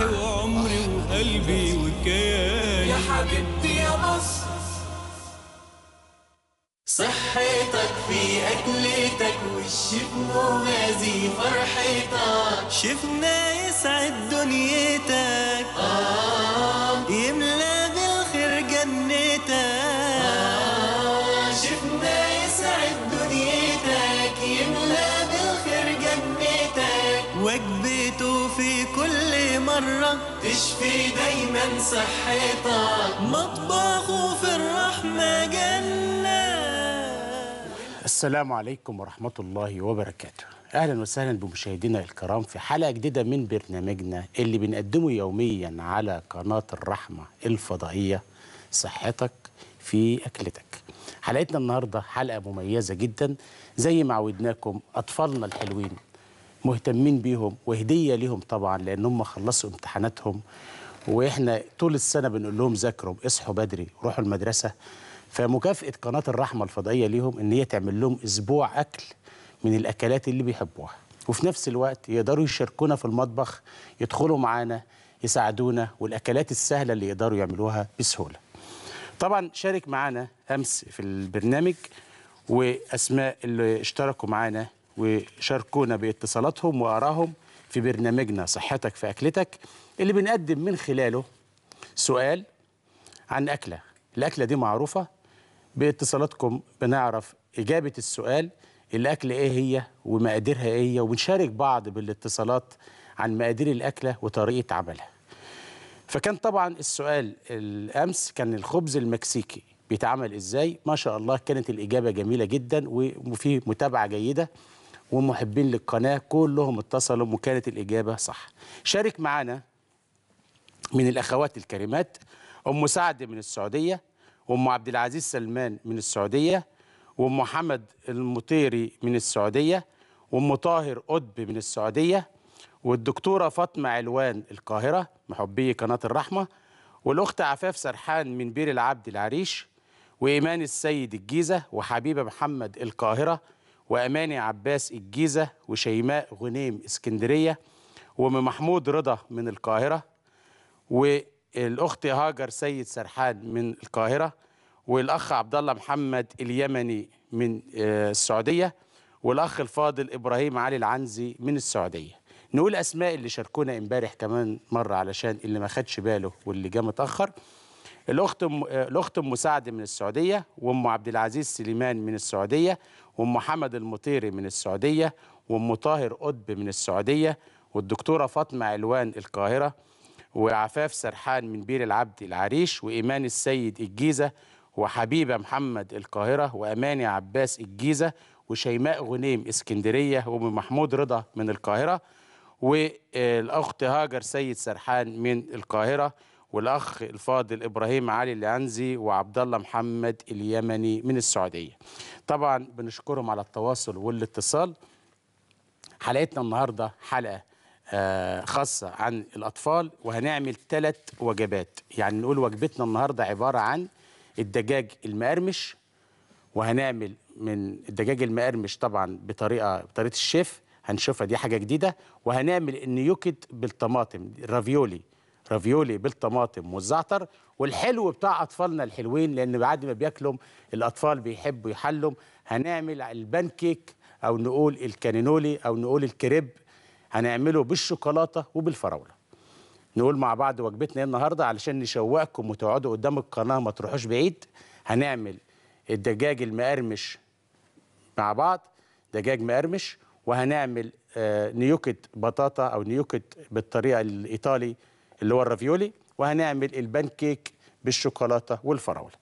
روحي وعمري وقلبي وكياني يا حبيبتي يا مصر صحتك في أكلتك والشفم مغازي فرحتك شفنا يسعد دنيتك آه يملى مرة تشفي دايما صحتك مطبخه في الرحمة جنة السلام عليكم ورحمة الله وبركاته اهلا وسهلا بمشاهدينا الكرام في حلقه جديده من برنامجنا اللي بنقدمه يوميا على قناه الرحمه الفضائيه صحتك في اكلتك. حلقتنا النهارده حلقه مميزه جدا زي ما عودناكم اطفالنا الحلوين مهتمين بيهم وهديه ليهم طبعا لان هم خلصوا امتحاناتهم واحنا طول السنه بنقول لهم ذاكروا اصحوا بدري روحوا المدرسه فمكافاه قناه الرحمه الفضائيه ليهم ان هي تعمل لهم اسبوع اكل من الاكلات اللي بيحبوها وفي نفس الوقت يقدروا يشاركونا في المطبخ يدخلوا معانا يساعدونا والاكلات السهله اللي يقدروا يعملوها بسهوله طبعا شارك معانا امس في البرنامج واسماء اللي اشتركوا معانا وشاركونا باتصالاتهم وآرائهم في برنامجنا صحتك في أكلتك اللي بنقدم من خلاله سؤال عن أكلة الأكلة دي معروفة باتصالاتكم بنعرف إجابة السؤال الاكله إيه هي ومقاديرها إيه هي وبنشارك بعض بالاتصالات عن مقادير الأكلة وطريقة عملها فكان طبعا السؤال الأمس كان الخبز المكسيكي بيتعمل إزاي ما شاء الله كانت الإجابة جميلة جدا وفي متابعة جيدة ومحبين للقناة كلهم اتصلوا وكانت الإجابة صح شارك معنا من الأخوات الكريمات أم سعد من السعودية وأم عبد العزيز سلمان من السعودية وأم محمد المطيري من السعودية وأم طاهر قطب من السعودية والدكتورة فاطمة علوان القاهرة محبي قناة الرحمة والأخت عفاف سرحان من بير العبد العريش وإيمان السيد الجيزة وحبيبة محمد القاهرة وأماني عباس الجيزة وشيماء غنيم اسكندرية وأم محمود رضا من القاهرة والأخت هاجر سيد سرحان من القاهرة والأخ عبد الله محمد اليمني من آه، السعودية والأخ الفاضل إبراهيم علي العنزي من السعودية نقول أسماء اللي شاركونا امبارح كمان مرة علشان اللي ما خدش باله واللي جه متأخر الاخت الاخت ام سعد من السعوديه وام عبد العزيز سليمان من السعوديه وام حمد المطيري من السعوديه وام طاهر قطب من السعوديه والدكتوره فاطمه علوان القاهره وعفاف سرحان من بير العبد العريش وايمان السيد الجيزه وحبيبه محمد القاهره واماني عباس الجيزه وشيماء غنيم اسكندريه وام محمود رضا من القاهره والاخت هاجر سيد سرحان من القاهره والاخ الفاضل ابراهيم علي العنزي وعبد الله محمد اليمني من السعوديه. طبعا بنشكرهم على التواصل والاتصال. حلقتنا النهارده حلقه آه، خاصه عن الاطفال وهنعمل ثلاث وجبات، يعني نقول وجبتنا النهارده عباره عن الدجاج المقرمش وهنعمل من الدجاج المقرمش طبعا بطريقه بطريقه الشيف هنشوفها دي حاجه جديده وهنعمل النيوكت بالطماطم الرافيولي رافيولي بالطماطم والزعتر والحلو بتاع اطفالنا الحلوين لان بعد ما بياكلهم الاطفال بيحبوا يحلوا هنعمل البانكيك او نقول الكانينولي او نقول الكريب هنعمله بالشوكولاته وبالفراوله نقول مع بعض وجبتنا إيه النهارده علشان نشوقكم وتقعدوا قدام القناه ما تروحوش بعيد هنعمل الدجاج المقرمش مع بعض دجاج مقرمش وهنعمل آه، نيوكت بطاطا او نيوكت بالطريقه الايطالي اللي هو الرافيولي وهنعمل البانكيك بالشوكولاته والفراوله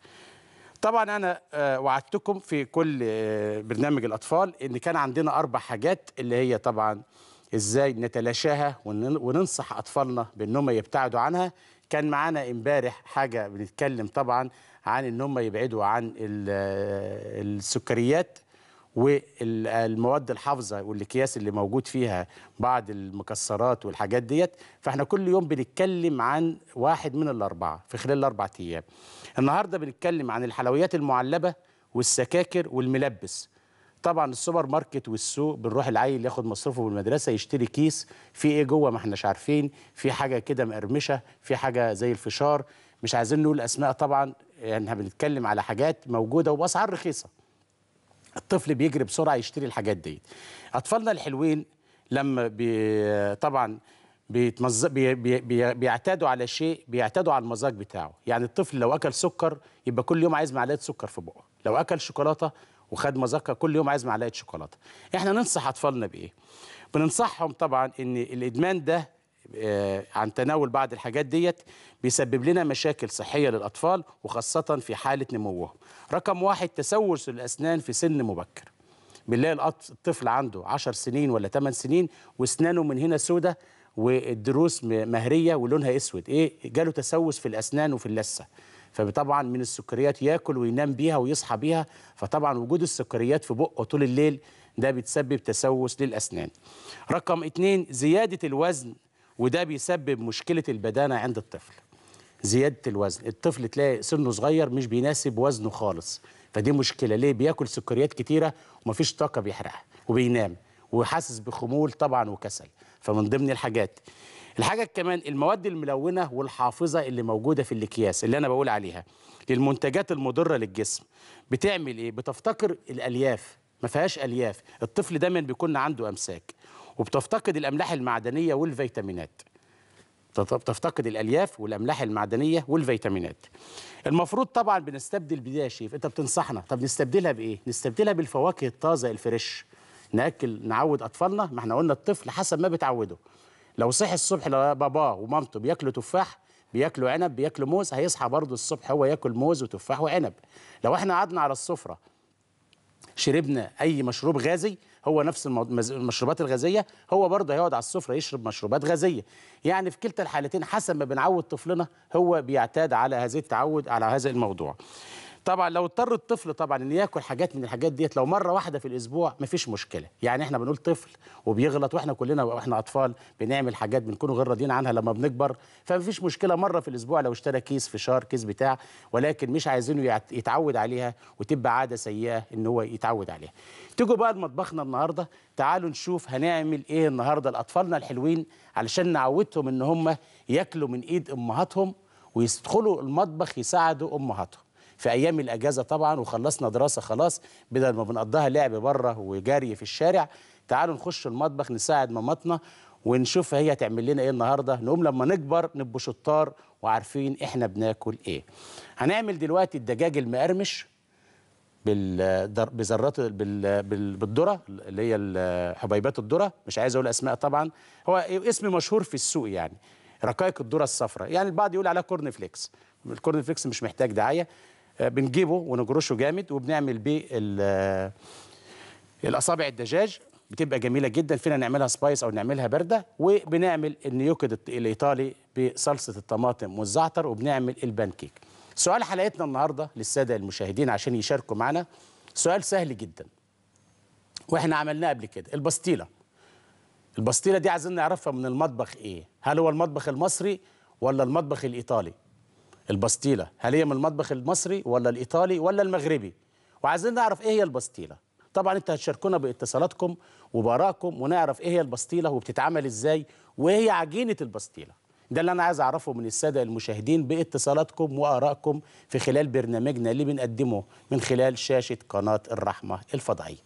طبعا انا آه، وعدتكم في كل آه، برنامج الاطفال ان كان عندنا اربع حاجات اللي هي طبعا ازاي نتلاشاها وننصح اطفالنا بان هم يبتعدوا عنها كان معانا امبارح حاجه بنتكلم طبعا عن ان هم يبعدوا عن آه، السكريات والمواد الحافظه والاكياس اللي موجود فيها بعض المكسرات والحاجات ديت فاحنا كل يوم بنتكلم عن واحد من الاربعه في خلال الاربع ايام النهارده بنتكلم عن الحلويات المعلبه والسكاكر والملبس طبعا السوبر ماركت والسوق بنروح العيل ياخد مصروفه من المدرسه يشتري كيس في ايه جوه ما احناش عارفين في حاجه كده مقرمشه في حاجه زي الفشار مش عايزين نقول اسماء طبعا يعني بنتكلم على حاجات موجوده وباسعار رخيصه الطفل بيجري بسرعه يشتري الحاجات دي اطفالنا الحلوين لما بي طبعا بيتمز... بي... بي... بيعتادوا على شيء بيعتادوا على المذاق بتاعه يعني الطفل لو اكل سكر يبقى كل يوم عايز معلقه سكر في بقه لو اكل شوكولاته وخد مذاقها كل يوم عايز معلقه شوكولاته احنا ننصح اطفالنا بايه بننصحهم طبعا ان الادمان ده آه، عن تناول بعض الحاجات ديت بيسبب لنا مشاكل صحيه للاطفال وخاصه في حاله نموهم. رقم واحد تسوس الاسنان في سن مبكر. بنلاقي الطفل عنده 10 سنين ولا 8 سنين واسنانه من هنا سودة والدروس مهريه ولونها اسود، ايه جاله تسوس في الاسنان وفي اللثه. فطبعا من السكريات ياكل وينام بيها ويصحى بيها فطبعا وجود السكريات في بقه طول الليل ده بتسبب تسوس للاسنان. رقم اثنين زياده الوزن وده بيسبب مشكله البدانه عند الطفل زياده الوزن الطفل تلاقي سنه صغير مش بيناسب وزنه خالص فدي مشكله ليه بياكل سكريات كتيره ومفيش طاقه بيحرقها وبينام وحاسس بخمول طبعا وكسل فمن ضمن الحاجات الحاجه كمان المواد الملونه والحافظه اللي موجوده في الاكياس اللي انا بقول عليها للمنتجات المضره للجسم بتعمل ايه بتفتقر الالياف ما فيهاش الياف الطفل دايما بيكون عنده امساك وبتفتقد الأملاح المعدنية والفيتامينات بتفتقد الالياف والاملاح المعدنيه والفيتامينات المفروض طبعا بنستبدل بدايه شيف انت بتنصحنا طب نستبدلها بايه نستبدلها بالفواكه الطازه الفريش ناكل نعود اطفالنا ما احنا قلنا الطفل حسب ما بتعوده لو صحي الصبح بابا ومامته بياكلوا تفاح بياكلوا عنب بياكلوا موز هيصحى برضه الصبح هو ياكل موز وتفاح وعنب لو احنا قعدنا على السفره شربنا اي مشروب غازي هو نفس المشروبات الغازيه هو برضه هيقعد على السفره يشرب مشروبات غازيه يعني في كلتا الحالتين حسب ما بنعود طفلنا هو بيعتاد على هذه التعود على هذا الموضوع طبعا لو اضطر الطفل طبعا ان ياكل حاجات من الحاجات ديت لو مره واحده في الاسبوع مفيش مشكله يعني احنا بنقول طفل وبيغلط واحنا كلنا واحنا اطفال بنعمل حاجات بنكون غير راضيين عنها لما بنكبر فمفيش مشكله مره في الاسبوع لو اشترى كيس فشار كيس بتاع ولكن مش عايزينه يتعود عليها وتبقى عاده سيئه ان هو يتعود عليها تيجوا بقى لمطبخنا النهارده تعالوا نشوف هنعمل ايه النهارده لاطفالنا الحلوين علشان نعودهم ان هم ياكلوا من ايد امهاتهم ويدخلوا المطبخ يساعدوا امهاتهم في ايام الاجازه طبعا وخلصنا دراسه خلاص بدل ما بنقضيها لعب بره وجري في الشارع تعالوا نخش المطبخ نساعد ماماتنا ونشوف هي هتعمل لنا ايه النهارده نقوم لما نكبر نبقوا شطار وعارفين احنا بناكل ايه هنعمل دلوقتي الدجاج المقرمش بذرات بالذره اللي هي حبيبات الذره مش عايز اقول اسماء طبعا هو اسم مشهور في السوق يعني رقائق الذره الصفراء يعني البعض يقول عليها كورن فليكس الكورن فليكس مش محتاج دعايه آه، بنجيبه ونجرشه جامد وبنعمل بيه آه، الاصابع الدجاج بتبقى جميله جدا فينا نعملها سبايس او نعملها بارده وبنعمل النيوكد الايطالي بصلصه الطماطم والزعتر وبنعمل البانكيك سؤال حلقتنا النهارده للساده المشاهدين عشان يشاركوا معنا سؤال سهل جدا واحنا عملناه قبل كده البسطيله البسطيله دي عايزين نعرفها من المطبخ ايه هل هو المطبخ المصري ولا المطبخ الايطالي الباستيلا هل هي من المطبخ المصري ولا الإيطالي ولا المغربي وعايزين نعرف إيه هي الباستيلا طبعا انت هتشاركونا باتصالاتكم وبارائكم ونعرف ايه هي الباستيله وبتتعمل ازاي وايه هي عجينه الباستيله ده اللي انا عايز اعرفه من الساده المشاهدين باتصالاتكم وارائكم في خلال برنامجنا اللي بنقدمه من خلال شاشه قناه الرحمه الفضائيه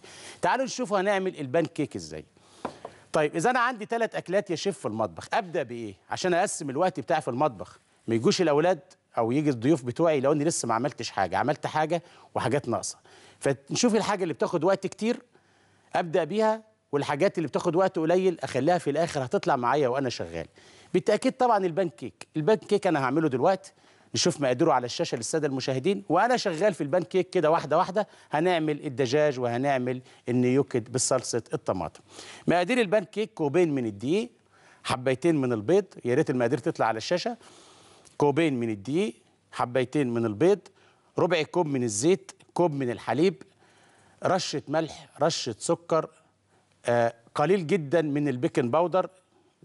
تعالوا نشوف هنعمل البان كيك ازاي طيب اذا انا عندي ثلاث اكلات يا شيف في المطبخ ابدا بايه عشان اقسم الوقت بتاعي في المطبخ ما يجوش الاولاد او يجي الضيوف بتوعي لو اني لسه ما عملتش حاجه عملت حاجه وحاجات ناقصه فنشوف الحاجه اللي بتاخد وقت كتير ابدا بيها والحاجات اللي بتاخد وقت قليل اخليها في الاخر هتطلع معايا وانا شغال بالتاكيد طبعا البان كيك البان كيك انا هعمله دلوقتي نشوف مقاديره على الشاشه للساده المشاهدين وانا شغال في البان كيك كده واحده واحده هنعمل الدجاج وهنعمل النيوكد بصلصه الطماطم مقادير البان كيك كوبين من الدقيق حبيتين من البيض يا ريت المقادير تطلع على الشاشه كوبين من الدقيق حبيتين من البيض ربع كوب من الزيت كوب من الحليب رشة ملح رشة سكر آه قليل جدا من البيكنج باودر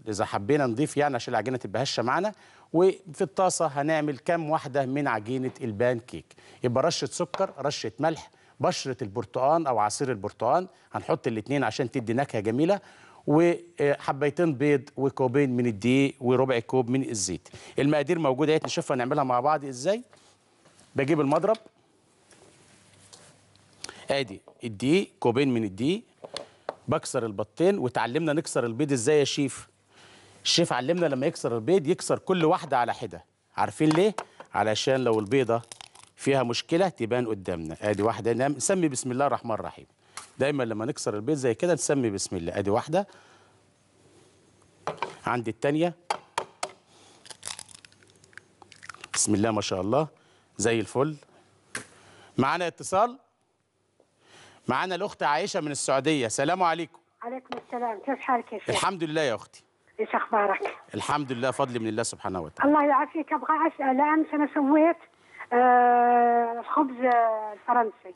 إذا حبينا نضيف يعني عشان العجينة تبقى هشة معانا وفي الطاسة هنعمل كام واحدة من عجينة البان كيك يبقى رشة سكر رشة ملح بشرة البرتقان أو عصير البرتقان هنحط الاتنين عشان تدي نكهة جميلة وحبيتين بيض وكوبين من الدقيق وربع كوب من الزيت المقادير موجوده اهي نشوفها نعملها مع بعض ازاي بجيب المضرب ادي الدقيق كوبين من الدقيق بكسر البطين وتعلمنا نكسر البيض ازاي يا شيف الشيف علمنا لما يكسر البيض يكسر كل واحده على حده عارفين ليه علشان لو البيضه فيها مشكله تبان قدامنا ادي واحده نعم، نسمي بسم الله الرحمن الرحيم دايما لما نكسر البيض زي كده نسمي بسم الله ادي واحده عندي الثانيه بسم الله ما شاء الله زي الفل معانا اتصال معانا الاخت عائشه من السعوديه سلام عليكم عليكم السلام كيف حالك يا شيخ الحمد لله يا اختي ايش اخبارك الحمد لله فضل من الله سبحانه وتعالى الله يعافيك ابغى اسال امس انا سويت آه خبز آه، الفرنسي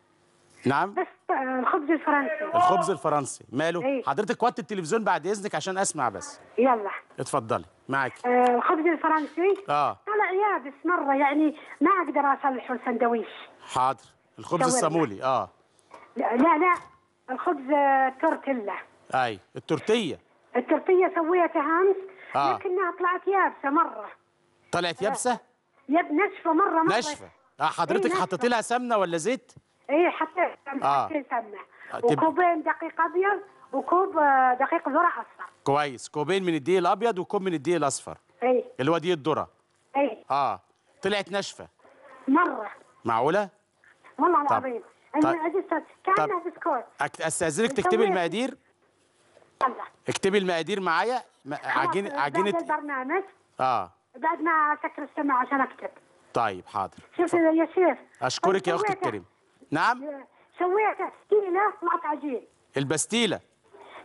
نعم بس آه، الخبز الفرنسي الخبز الفرنسي ماله أيه. حضرتك وطي التلفزيون بعد اذنك عشان اسمع بس يلا اتفضلي معاكي آه الخبز الفرنسي اه طلع يابس مره يعني ما اقدر اصلحه السندويش حاضر الخبز الصامولي اه لا لا, الخبز آه، تورتيلا اي التورتيه التورتيه سويتها امس آه. لكنها طلعت يابسه مره طلعت يابسه؟ يب نشفه مره مره نشفه آه حضرتك إيه حطيتي لها سمنه ولا زيت؟ اي آه. حتى يسمع آه. حتى وكوبين دقيق ابيض وكوب آه، دقيق ذره اصفر كويس كوبين من الدقيق الابيض وكوب من الدقيق الاصفر اي اللي هو دقيق الذره اي اه طلعت ناشفه مره معقوله والله العظيم طيب. كانها بسكوت استاذنك تكتبي المقادير اكتبي المقادير معايا عجينه عجينه بعد البرنامج اه بعد ما اسكر السماعه عشان اكتب طيب حاضر شوف يا شيخ اشكرك يا اختي الكريمه نعم سويت بستيلة طلعت عجين البستيله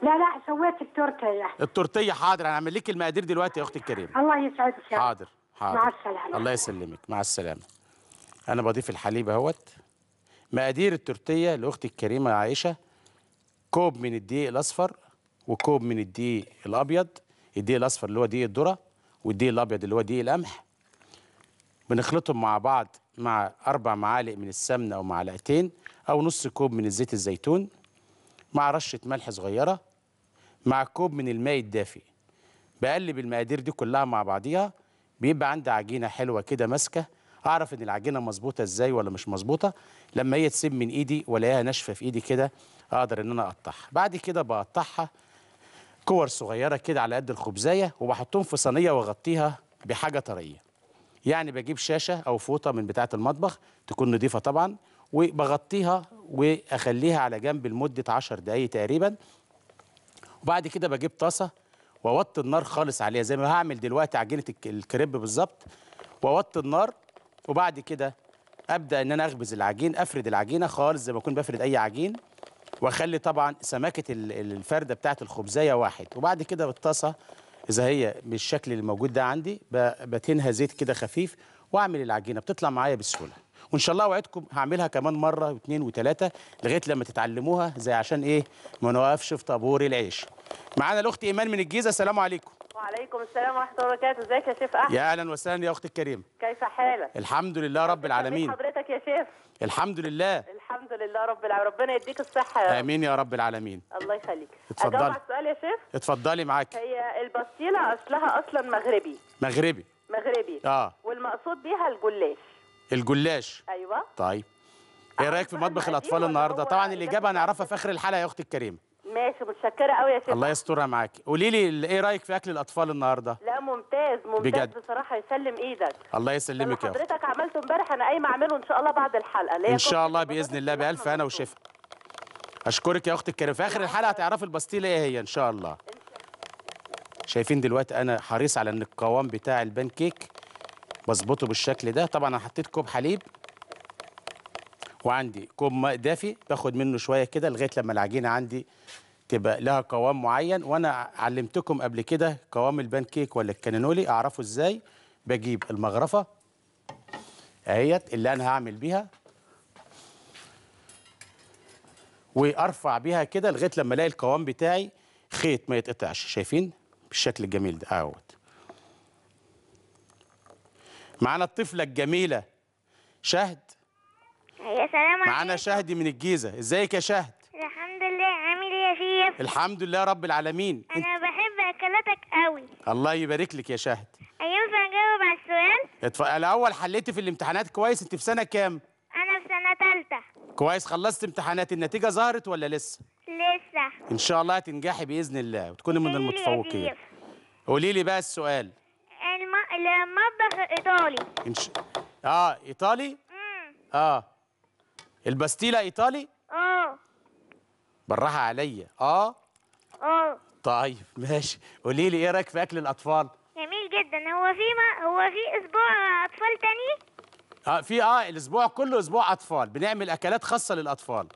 لا لا سويت التورتيه التورتيه حاضر أنا هعمل لك المقادير دلوقتي يا اختي الكريمه الله يسعدك يا حاضر حاضر مع السلامه الله يسلمك مع السلامه انا بضيف الحليب اهوت مقادير التورتيه لاختي الكريمه عائشه كوب من الدقيق الاصفر وكوب من الدقيق الابيض الدقيق الاصفر اللي هو دقيق الذره والدقيق الابيض اللي هو دقيق القمح بنخلطهم مع بعض مع أربع معالق من السمنة أو معلقتين أو نص كوب من الزيت الزيتون مع رشة ملح صغيرة مع كوب من الماء الدافئ بقلب المقادير دي كلها مع بعضيها بيبقى عندي عجينة حلوة كده ماسكة أعرف إن العجينة مظبوطة إزاي ولا مش مظبوطة لما هي تسيب من إيدي ولاقيها ناشفة في إيدي كده أقدر إن أنا أقطعها بعد كده بقطعها كور صغيرة كده على قد الخبزاية وبحطهم في صينية وأغطيها بحاجة طرية يعني بجيب شاشه او فوطه من بتاعه المطبخ تكون نظيفه طبعا وبغطيها واخليها على جنب لمده 10 دقائق تقريبا وبعد كده بجيب طاسه واوطي النار خالص عليها زي ما هعمل دلوقتي عجينه الكريب بالظبط واوطي النار وبعد كده ابدا ان انا اخبز العجين افرد العجينه خالص زي ما اكون بفرد اي عجين واخلي طبعا سماكه الفرده بتاعه الخبزايه واحد وبعد كده بالطاسه اذا هي بالشكل اللي موجود ده عندي بتنها زيت كده خفيف واعمل العجينه بتطلع معايا بسهوله وان شاء الله اوعدكم هعملها كمان مره واثنين وثلاثه لغايه لما تتعلموها زي عشان ايه ما نوقفش في طابور العيش معانا الاخت ايمان من الجيزه السلام عليكم وعليكم السلام ورحمه الله وبركاته ازيك يا شيف احمد يا اهلا وسهلا يا اختي الكريمه كيف حالك الحمد لله رب العالمين حضرتك يا شيف الحمد لله الحمد لله رب العالمين ربنا يديك الصحه يا رب. امين يا رب العالمين الله يخليك اتفضلي على السؤال يا شيف اتفضلي معاكي هي البسطيله اصلها اصلا مغربي مغربي مغربي اه والمقصود بيها الجلاش الجلاش ايوه طيب ايه رايك في مطبخ الاطفال النهارده طبعا الاجابه هنعرفها في اخر الحلقه يا اختي الكريمه ماشي متشكره قوي يا شيخ الله يسترها معاكي قولي لي ايه رايك في اكل الاطفال النهارده لا ممتاز ممتاز بجد. بصراحه يسلم ايدك الله يسلمك يا اختي حضرتك عملته امبارح انا قايمه اعمله ان شاء الله بعد الحلقه ان شاء الله باذن الله بالف انا وشفا اشكرك يا اختي الكريمه في اخر الحلقه هتعرفي البسطيله ايه هي ان شاء الله شايفين دلوقتي انا حريص على ان القوام بتاع البان كيك بظبطه بالشكل ده طبعا انا حطيت كوب حليب وعندي كوب ماء دافي باخد منه شويه كده لغايه لما العجينه عندي تبقى لها قوام معين وانا علمتكم قبل كده قوام البان كيك ولا الكانولي اعرفه ازاي بجيب المغرفه اهيت اللي انا هعمل بيها وارفع بيها كده لغايه لما الاقي القوام بتاعي خيط ما يتقطعش شايفين بالشكل الجميل ده اهوت معانا الطفله الجميله شهد يا سلام معانا شهد من الجيزه ازيك يا شهد الحمد لله عامل ايه يا شيف الحمد لله رب العالمين انا بحب اكلاتك قوي الله يبارك لك يا شهد ينفع أيوة، اجاوب على السؤال اتف... الاول حليتي في الامتحانات كويس انت في سنه كام سنة تالتة كويس خلصت امتحانات النتيجة ظهرت ولا لسه؟ لسه إن شاء الله هتنجحي بإذن الله وتكوني من المتفوقين قولي لي بقى السؤال الم... المطبخ إيطالي إن ش... آه إيطالي؟ امم آه الباستيلا إيطالي؟ آه بالراحة عليا آه آه طيب ماشي قولي لي إيه رأيك في أكل الأطفال؟ جميل جدا هو في ما... هو في أسبوع أطفال تاني؟ اه في اه الاسبوع كله اسبوع اطفال بنعمل اكلات خاصه للاطفال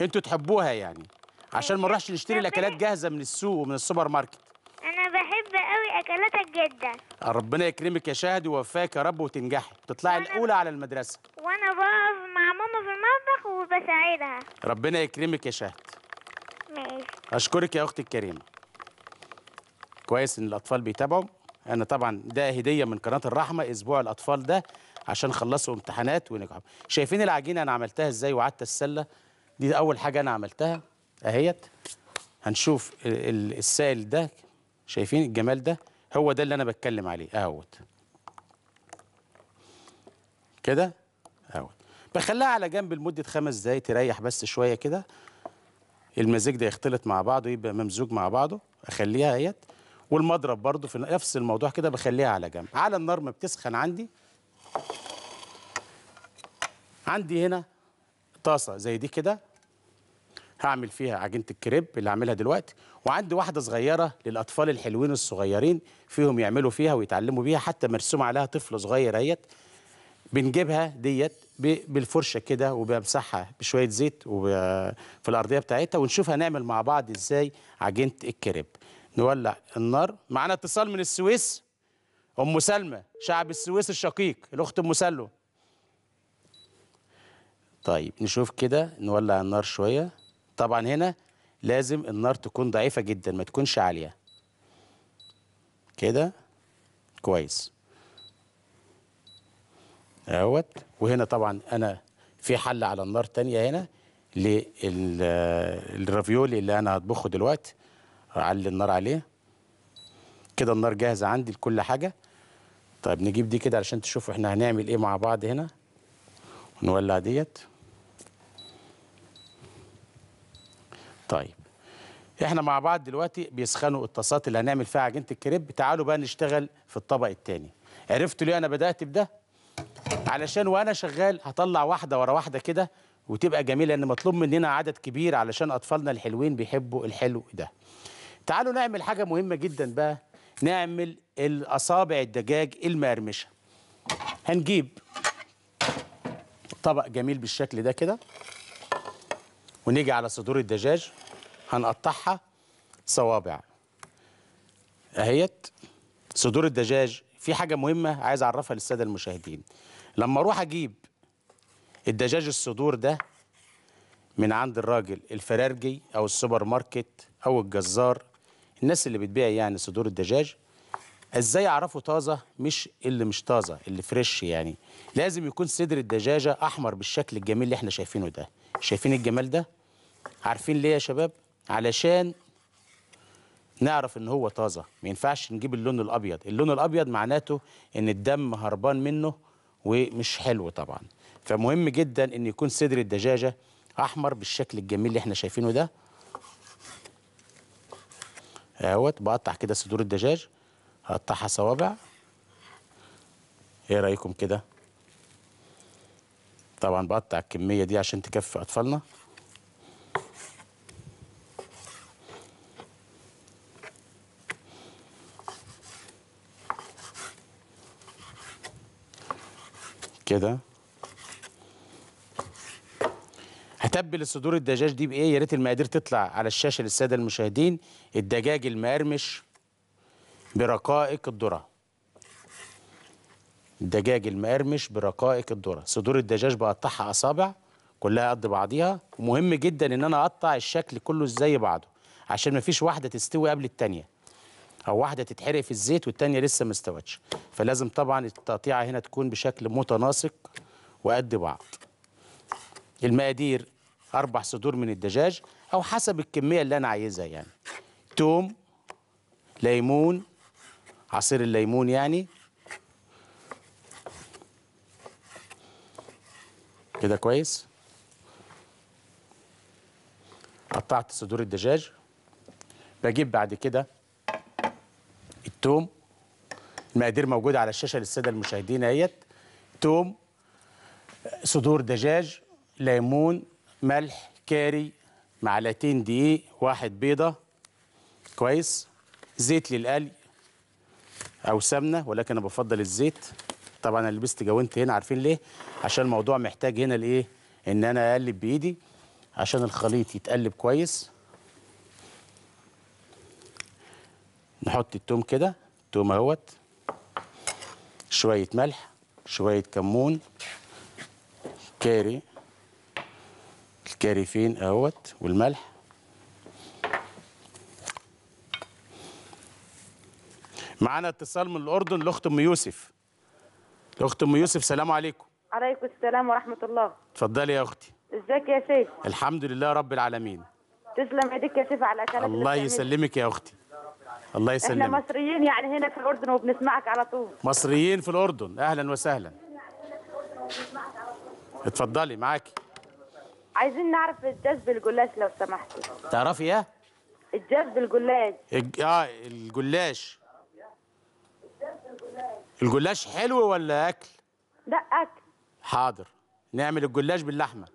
انتوا تحبوها يعني عشان ما نروحش نشتري الاكلات جاهزه من السوق ومن السوبر ماركت انا بحب قوي اكلاتك جدا ربنا يكرمك يا شاهد ويوفقك يا رب وتنجحي تطلعي الاولى على المدرسه وانا بقف مع ماما في المطبخ وبساعدها ربنا يكرمك يا شاهد ماشي اشكرك يا اختي الكريمه كويس ان الاطفال بيتابعوا انا طبعا ده هديه من قناه الرحمه اسبوع الاطفال ده عشان خلصوا امتحانات ونجحوا شايفين العجينه انا عملتها ازاي وقعدت السله دي اول حاجه انا عملتها اهيت هنشوف السائل ده شايفين الجمال ده هو ده اللي انا بتكلم عليه اهوت كده اهوت بخليها على جنب لمده خمس دقايق تريح بس شويه كده المزيج ده يختلط مع بعضه يبقى ممزوج مع بعضه اخليها اهيت والمضرب برضه في نفس الموضوع كده بخليها على جنب على النار ما بتسخن عندي عندي هنا طاسه زي دي كده هعمل فيها عجينه الكريب اللي هعملها دلوقتي وعندي واحده صغيره للاطفال الحلوين الصغيرين فيهم يعملوا فيها ويتعلموا بيها حتى مرسوم عليها طفل صغير هيت بنجيبها ديت بالفرشه كده وبمسحها بشويه زيت في الارضيه بتاعتها ونشوف هنعمل مع بعض ازاي عجينه الكريب نولع النار معانا اتصال من السويس أم سلمى شعب السويس الشقيق الأخت أم سلمى طيب نشوف كده نولع النار شوية طبعا هنا لازم النار تكون ضعيفة جدا ما تكونش عالية كده كويس اهوت وهنا طبعا أنا في حل على النار تانية هنا للرافيولي اللي أنا هطبخه دلوقتي أعلي النار عليه كده النار جاهزة عندي لكل حاجة طيب نجيب دي كده علشان تشوفوا احنا هنعمل ايه مع بعض هنا ونولع ديت طيب احنا مع بعض دلوقتي بيسخنوا الطاسات اللي هنعمل فيها عجينه الكريب تعالوا بقى نشتغل في الطبق الثاني عرفتوا ليه انا بدات بده علشان وانا شغال هطلع واحده ورا واحده كده وتبقى جميله لان مطلوب مننا عدد كبير علشان اطفالنا الحلوين بيحبوا الحلو ده تعالوا نعمل حاجه مهمه جدا بقى نعمل الأصابع الدجاج المقرمشة هنجيب طبق جميل بالشكل ده كده ونيجي على صدور الدجاج هنقطعها صوابع اهيت صدور الدجاج في حاجة مهمة عايز أعرفها للسادة المشاهدين لما أروح أجيب الدجاج الصدور ده من عند الراجل الفرارجي أو السوبر ماركت أو الجزار الناس اللي بتبيع يعني صدور الدجاج ازاي اعرفه طازه مش اللي مش طازه اللي فريش يعني لازم يكون صدر الدجاجه احمر بالشكل الجميل اللي احنا شايفينه ده شايفين الجمال ده عارفين ليه يا شباب علشان نعرف ان هو طازه ما ينفعش نجيب اللون الابيض اللون الابيض معناته ان الدم هربان منه ومش حلو طبعا فمهم جدا ان يكون صدر الدجاجه احمر بالشكل الجميل اللي احنا شايفينه ده اهوت بقطع كده صدور الدجاج هقطعها صوابع ايه رايكم كده طبعا بقطع الكميه دي عشان تكفي اطفالنا كده تبل الصدور الدجاج دي بايه يا ريت المقادير تطلع على الشاشه للساده المشاهدين الدجاج المقرمش برقائق الذره الدجاج المقرمش برقائق الذره صدور الدجاج بقطعها اصابع كلها قد بعضيها ومهم جدا ان انا اقطع الشكل كله زي بعضه عشان ما فيش واحده تستوي قبل الثانيه او واحده تتحرق في الزيت والثانيه لسه ما استوتش فلازم طبعا التقطيعه هنا تكون بشكل متناسق وقد بعض المقادير أربع صدور من الدجاج أو حسب الكمية اللي أنا عايزها يعني توم ليمون عصير الليمون يعني كده كويس قطعت صدور الدجاج بجيب بعد كده التوم المقادير موجودة على الشاشة للسادة المشاهدين اهيت توم صدور دجاج ليمون ملح كاري معلقتين دقيق واحد بيضة كويس زيت للقلي أو سمنة ولكن أنا بفضل الزيت طبعا أنا لبست جاونت هنا عارفين ليه عشان الموضوع محتاج هنا الإيه إن أنا أقلب بإيدي عشان الخليط يتقلب كويس نحط التوم كده التوم اهوت شوية ملح شوية كمون كاري الكاريفين اهوت والملح معانا اتصال من الاردن لاخت ام يوسف اخت ام يوسف سلام عليكم عليكم السلام ورحمه الله اتفضلي يا اختي ازيك يا سيف الحمد لله رب العالمين تسلم ايديك يا سيف على كلامك الله يسلمك يا اختي الله يسلمك احنا مصريين يعني هنا في الاردن وبنسمعك على طول مصريين في الاردن اهلا وسهلا اتفضلي معاكي عايزين نعرف الجذب الجلاش لو سمحتي تعرفي ايه؟ الجذب الجلاش الج... اه الجلاش الجلاش حلو ولا اكل؟ لا اكل حاضر نعمل الجلاش باللحمه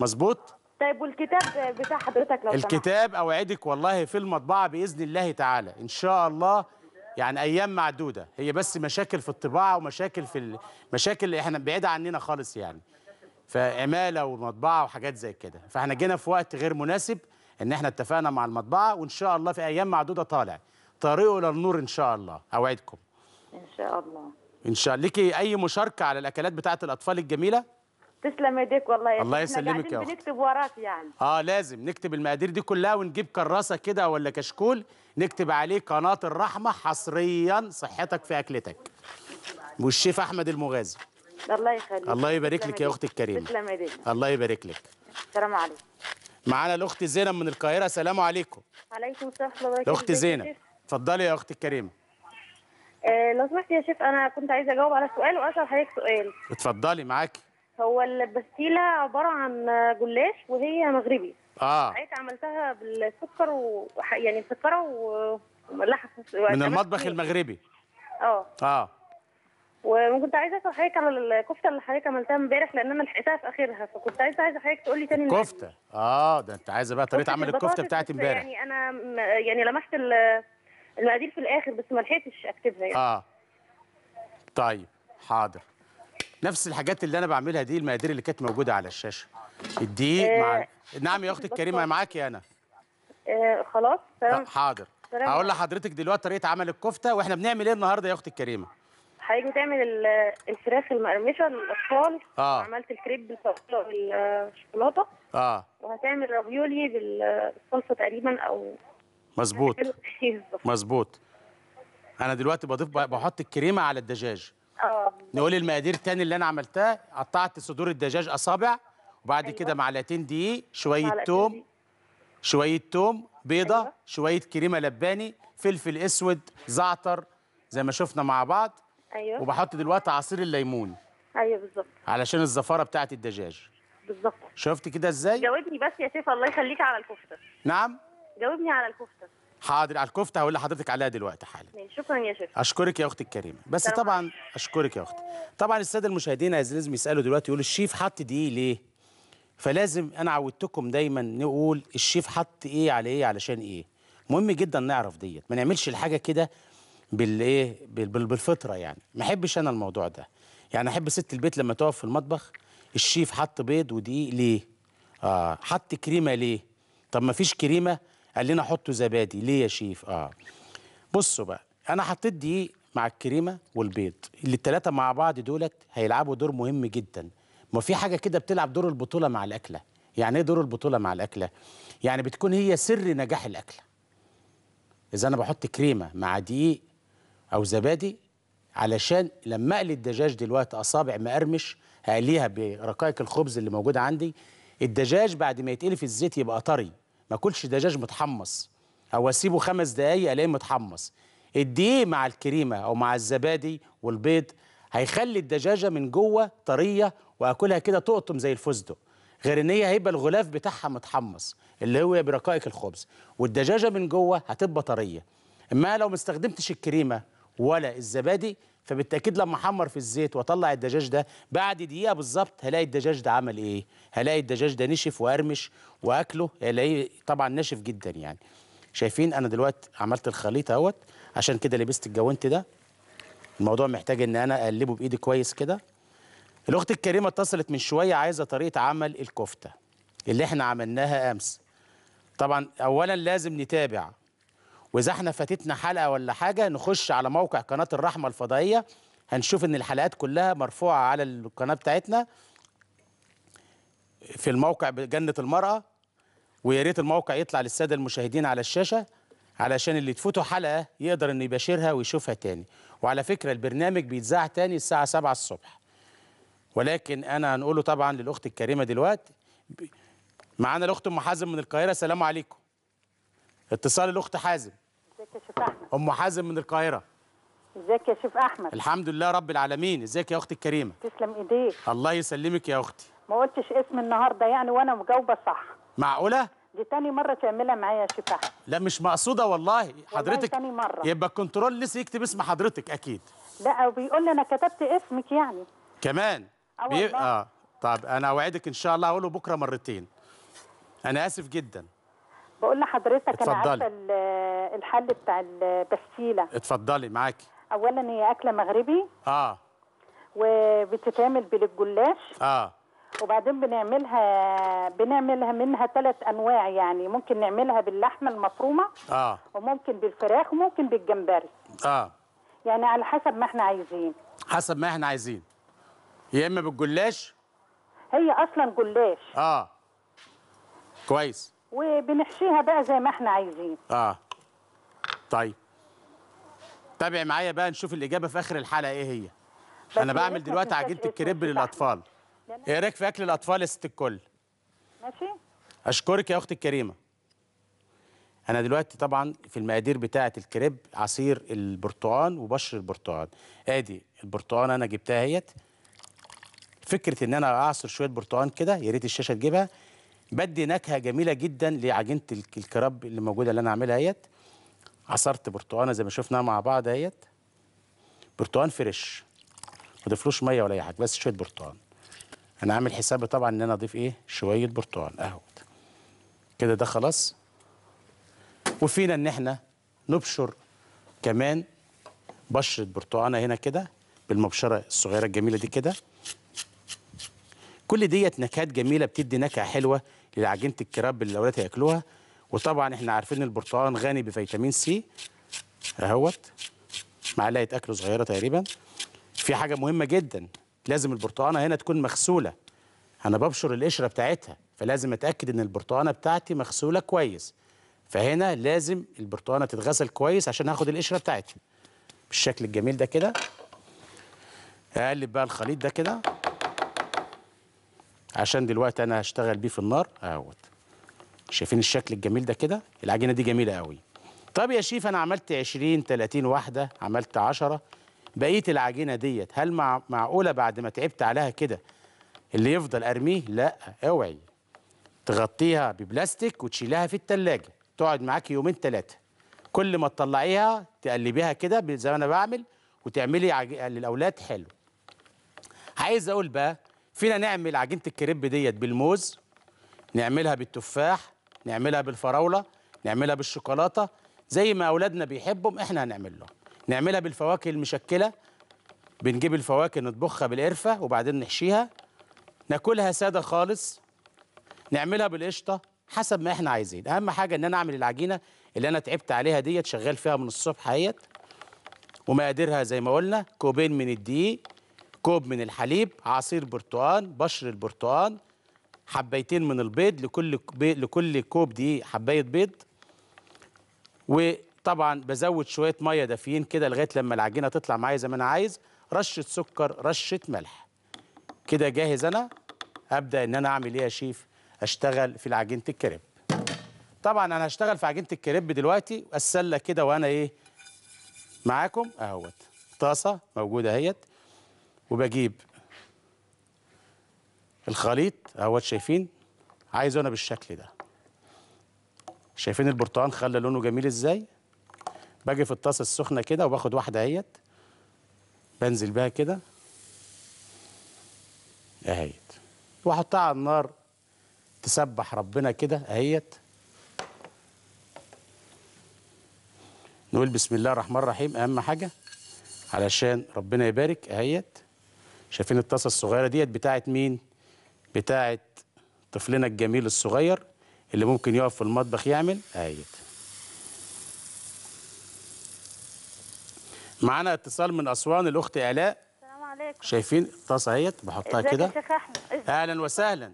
مظبوط؟ طيب والكتاب بتاع حضرتك لو الكتاب سمحت. اوعدك والله في المطبعه باذن الله تعالى ان شاء الله يعني ايام معدوده هي بس مشاكل في الطباعه ومشاكل في مشاكل احنا بعيده عننا خالص يعني فعماله ومطبعه وحاجات زي كده فاحنا جينا في وقت غير مناسب ان احنا اتفقنا مع المطبعه وان شاء الله في ايام معدوده طالع طريقه للنور ان شاء الله اوعدكم ان شاء الله ان شاء الله ليكي اي مشاركه على الاكلات بتاعه الاطفال الجميله تسلم ايديك والله يا الله يسلمك يا بنكتب وراك يعني اه لازم نكتب المقادير دي كلها ونجيب كراسه كده ولا كشكول نكتب عليه قناه الرحمه حصريا صحتك في اكلتك والشيف احمد المغازي الله يخليك الله يبارك لك يا اختي الكريمه تسلم ايديك الله يبارك لك السلام عليكم معانا الاخت زينب من القاهره سلام عليكم وعليكم السلام ورحمه الله وبركاته الاخت زينب اتفضلي يا اختي الكريمه آه، لو سمحت يا شيخ انا كنت عايزه اجاوب على سؤال واسال حضرتك سؤال اتفضلي معاكي هو البستيله عباره عن جلاش وهي مغربي اه حضرتك عملتها بالسكر و يعني مسكره و... وملحه من المطبخ المغربي اه اه وكنت عايزه اسال حضرتك على الكفته اللي حضرتك عملتها امبارح لان انا لحقتها في اخرها فكنت عايزه عايزه حضرتك تقول لي تاني كفته اه ده انت عايزه بقى طريقه عمل الكفته بتاعت امبارح يعني انا يعني لمحت المقادير في الاخر بس ما لحقتش اكتبها يعني اه طيب حاضر نفس الحاجات اللي انا بعملها دي المقادير اللي كانت موجوده على الشاشه الدقيق آه، مع نعم يا اختي الكريمه معاكي انا آه خلاص تمام طيب، حاضر هقول لحضرتك دلوقتي طريقه عمل الكفته واحنا بنعمل ايه النهارده يا اختي الكريمه هيجوا تعمل الفراخ المقرمشه للاطفال آه. عملت الكريب بالشوكولاته اه وهتعمل رافيولي بالصلصه تقريبا او مظبوط إيه مظبوط انا دلوقتي بضيف بحط الكريمه على الدجاج اه نقول المقادير تاني اللي انا عملتها قطعت صدور الدجاج اصابع وبعد أيوة. كده معلقتين دقيق شويه توم شويه توم بيضه أيوة. شويه كريمه لباني فلفل اسود زعتر زي ما شفنا مع بعض ايوه وبحط دلوقتي عصير الليمون ايوه بالظبط علشان الزفاره بتاعه الدجاج بالظبط شفت كده ازاي جاوبني بس يا شيف الله يخليك على الكفته نعم جاوبني على الكفته حاضر على الكفته هقول لحضرتك عليها دلوقتي حالا شكرا يا شيف اشكرك يا اختي الكريمه بس طبعا اشكرك يا اختي طبعا الساده المشاهدين لازم يسالوا دلوقتي يقولوا الشيف حط دي إيه ليه فلازم انا عودتكم دايما نقول الشيف حط ايه على ايه علشان ايه مهم جدا نعرف ديت ما نعملش الحاجه كده بالايه بالفطره يعني ما احبش انا الموضوع ده يعني احب ست البيت لما تقف في المطبخ الشيف حط بيض ودقيق ليه اه حط كريمه ليه طب ما فيش كريمه قال لنا حطوا زبادي ليه يا شيف اه بصوا بقى انا حطيت دقيق مع الكريمه والبيض اللي الثلاثه مع بعض دولت هيلعبوا دور مهم جدا ما في حاجه كده بتلعب دور البطوله مع الاكله يعني ايه دور البطوله مع الاكله يعني بتكون هي سر نجاح الاكله اذا انا بحط كريمه مع دقيق أو زبادي علشان لما أقلي الدجاج دلوقتي أصابع مقرمش هقليها برقائق الخبز اللي موجودة عندي الدجاج بعد ما يتقلي في الزيت يبقى طري ما اكلش دجاج متحمص او اسيبه خمس دقايق الاقيه متحمص الدقيق مع الكريمه او مع الزبادي والبيض هيخلي الدجاجه من جوه طريه واكلها كده تقطم زي الفستق غير ان هي هيبقى الغلاف بتاعها متحمص اللي هو برقائق الخبز والدجاجه من جوه هتبقى طريه اما لو ما استخدمتش الكريمه ولا الزبادي فبالتاكيد لما احمر في الزيت واطلع الدجاج ده بعد دقيقه بالظبط هلاقي الدجاج ده عمل ايه هلاقي الدجاج ده نشف وارمش واكله هلاقي طبعا ناشف جدا يعني شايفين انا دلوقتي عملت الخليط اهوت عشان كده لبست الجوانت ده الموضوع محتاج ان انا اقلبه بايدي كويس كده الاخت الكريمه اتصلت من شويه عايزه طريقه عمل الكفته اللي احنا عملناها امس طبعا اولا لازم نتابع واذا احنا فاتتنا حلقه ولا حاجه نخش على موقع قناه الرحمه الفضائيه هنشوف ان الحلقات كلها مرفوعه على القناه بتاعتنا في الموقع جنه المراه ويا ريت الموقع يطلع للساده المشاهدين على الشاشه علشان اللي تفوتوا حلقه يقدر انه يباشرها ويشوفها تاني وعلى فكره البرنامج بيتذاع تاني الساعه 7 الصبح ولكن انا هنقوله طبعا للاخت الكريمه دلوقتي معانا الاخت ام حازم من القاهره سلام عليكم اتصال الاخت حازم يا شيف احمد ام حازم من القاهره ازيك يا شيف احمد الحمد لله رب العالمين ازيك يا اختي الكريمه تسلم ايديك الله يسلمك يا اختي ما قلتش اسم النهارده يعني وانا مجاوبه صح معقوله دي تاني مرة تعملها معايا يا شيف احمد لا مش مقصودة والله حضرتك والله تاني مرة يبقى الكنترول لسه يكتب اسم حضرتك أكيد لا وبيقول لي أنا كتبت اسمك يعني كمان آه بي... اه طب أنا أوعدك إن شاء الله أقوله بكرة مرتين أنا آسف جدا بقول لحضرتك اتفضلي. انا عارفه الحل بتاع البسيله اتفضلي معاكي اولا هي اكله مغربي اه وبتتعمل بالجلاش اه وبعدين بنعملها بنعملها منها ثلاث انواع يعني ممكن نعملها باللحمه المفرومه اه وممكن بالفراخ وممكن بالجمبري اه يعني على حسب ما احنا عايزين حسب ما احنا عايزين يا اما بالجلاش هي اصلا جلاش اه كويس وبنحشيها بقى زي ما احنا عايزين اه طيب تابعي معايا بقى نشوف الاجابه في اخر الحلقه ايه هي انا بعمل دلوقتي عجينه الكريب للاطفال ايه رايك في اكل الاطفال يا ست الكل ماشي اشكرك يا اختي الكريمه انا دلوقتي طبعا في المقادير بتاعه الكريب عصير البرتقال وبشر البرتقال ادي البرتقال انا جبتها اهيت فكره ان انا اعصر شويه برتقال كده يا ريت الشاشه تجيبها بدي نكهه جميله جدا لعجينه الكراب اللي موجوده اللي انا عاملها اهيت عصرت برتقانه زي ما شفناها مع بعض اهيت برتقان فريش ما ضيفلوش ميه ولا اي حاجه بس شويه برتقان انا عامل حسابي طبعا ان انا اضيف ايه شويه برتقان اهو كده ده خلاص وفينا ان احنا نبشر كمان بشره برتقانه هنا كده بالمبشره الصغيره الجميله دي كده كل ديت نكهات جميله بتدي نكهه حلوه لعجينه الكراب اللي الاولاد هياكلوها وطبعا احنا عارفين البرتقال غني بفيتامين سي اهوت معلقه اكل صغيره تقريبا في حاجه مهمه جدا لازم البرتقانه هنا تكون مغسوله انا ببشر القشره بتاعتها فلازم اتاكد ان البرتقانه بتاعتي مغسوله كويس فهنا لازم البرتقانه تتغسل كويس عشان هاخد القشره بتاعتها بالشكل الجميل ده كده اقلب بقى الخليط ده كده عشان دلوقتي انا هشتغل بيه في النار اهوت شايفين الشكل الجميل ده كده العجينه دي جميله قوي طب يا شيف انا عملت 20 30 واحده عملت 10 بقيه العجينه ديت هل مع... معقوله بعد ما تعبت عليها كده اللي يفضل ارميه لا اوعي تغطيها ببلاستيك وتشيلها في التلاجة تقعد معاك يومين ثلاثه كل ما تطلعيها تقلبيها كده زي ما انا بعمل وتعملي عج... للاولاد حلو عايز اقول بقى فينا نعمل عجينه الكريب ديت بالموز نعملها بالتفاح نعملها بالفراوله نعملها بالشوكولاته زي ما اولادنا بيحبهم احنا هنعمل نعملها بالفواكه المشكله بنجيب الفواكه نطبخها بالقرفه وبعدين نحشيها ناكلها ساده خالص نعملها بالقشطه حسب ما احنا عايزين اهم حاجه ان انا اعمل العجينه اللي انا تعبت عليها ديت شغال فيها من الصبح هيت ومقاديرها زي ما قلنا كوبين من الدقيق كوب من الحليب عصير برتقال بشر البرتقال حبيتين من البيض لكل لكل كوب دي حبايه بيض وطبعا بزود شويه ميه دافيين كده لغايه لما العجينه تطلع معايا زي ما انا عايز رشه سكر رشه ملح كده جاهز انا ابدا ان انا اعمل ايه يا شيف اشتغل في العجينه الكريب طبعا انا هشتغل في عجينه الكريب دلوقتي السله كده وانا ايه معاكم اهوت طاسه موجوده اهيت وبجيب الخليط اهوت شايفين عايزه انا بالشكل ده شايفين البرتقال خلى لونه جميل ازاي باجي في الطاسه السخنه كده وباخد واحده اهيت بنزل بيها كده اهيت واحطها على النار تسبح ربنا كده اهيت نقول بسم الله الرحمن الرحيم اهم حاجه علشان ربنا يبارك اهيت شايفين الطاسه الصغيره ديت بتاعه مين بتاعه طفلنا الجميل الصغير اللي ممكن يقف في المطبخ يعمل اهي معانا اتصال من اسوان الاخت الاء السلام عليكم شايفين الطاسه اهيت بحطها كده يا شيخ احمد اهلا وسهلا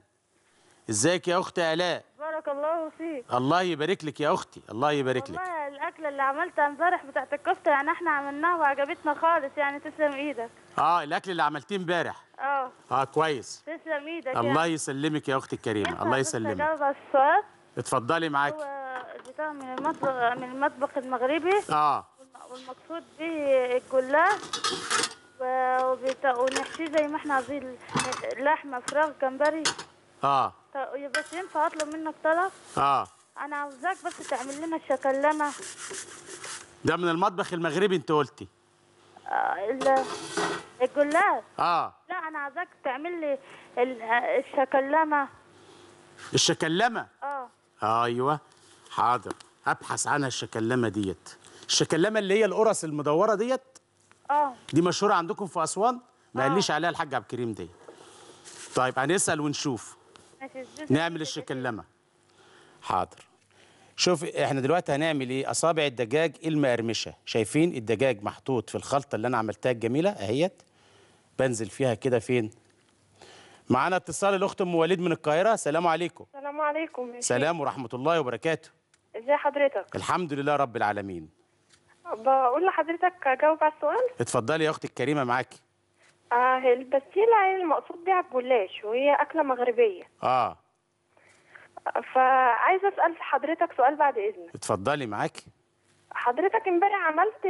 ازيك يا اخت الاء بارك الله فيك الله يبارك لك يا اختي الله يبارك لك والله الاكله اللي عملتها امبارح بتاعت الكفته يعني احنا عملناها وعجبتنا خالص يعني تسلم ايدك اه الاكل اللي عملتيه امبارح اه اه كويس تسلم ايدك يعني. الله يسلمك يا اختي الكريمه الله يسلمك اتفضلي معاكي هو من المطبخ من المطبخ المغربي اه والمقصود به الجلاش ونحشيه زي ما احنا عايزين لحمه فراخ جمبري اه بس ينفع اطلب منك طلب؟ اه انا عاوزاك بس تعمل لنا الشكلانه ده من المطبخ المغربي انت قلتي آه، الجلاس اه لا انا عايزاك تعمل لي آه، الشكلمه الشكلمه اه ايوه حاضر هبحث عنها الشكلمه ديت الشكلمه اللي هي القرص المدوره ديت اه دي مشهوره عندكم في اسوان ما آه. قاليش عليها الحاج عبد الكريم ديت طيب هنسال ونشوف نعمل الشكلمه حاضر شوف احنا دلوقتي هنعمل ايه اصابع الدجاج المقرمشه شايفين الدجاج محطوط في الخلطه اللي انا عملتها الجميله اهيت بنزل فيها كده فين معانا اتصال الاخت ام وليد من القاهره سلام عليكم سلام عليكم سلام ورحمه الله وبركاته ازي حضرتك الحمد لله رب العالمين بقول لحضرتك اجاوب على السؤال اتفضلي يا اختي الكريمه معاكي آه البسيله المقصود بيها الجلاش وهي اكله مغربيه اه فعايزه اسال حضرتك سؤال بعد اذنك اتفضلي معاكي حضرتك امبارح عملت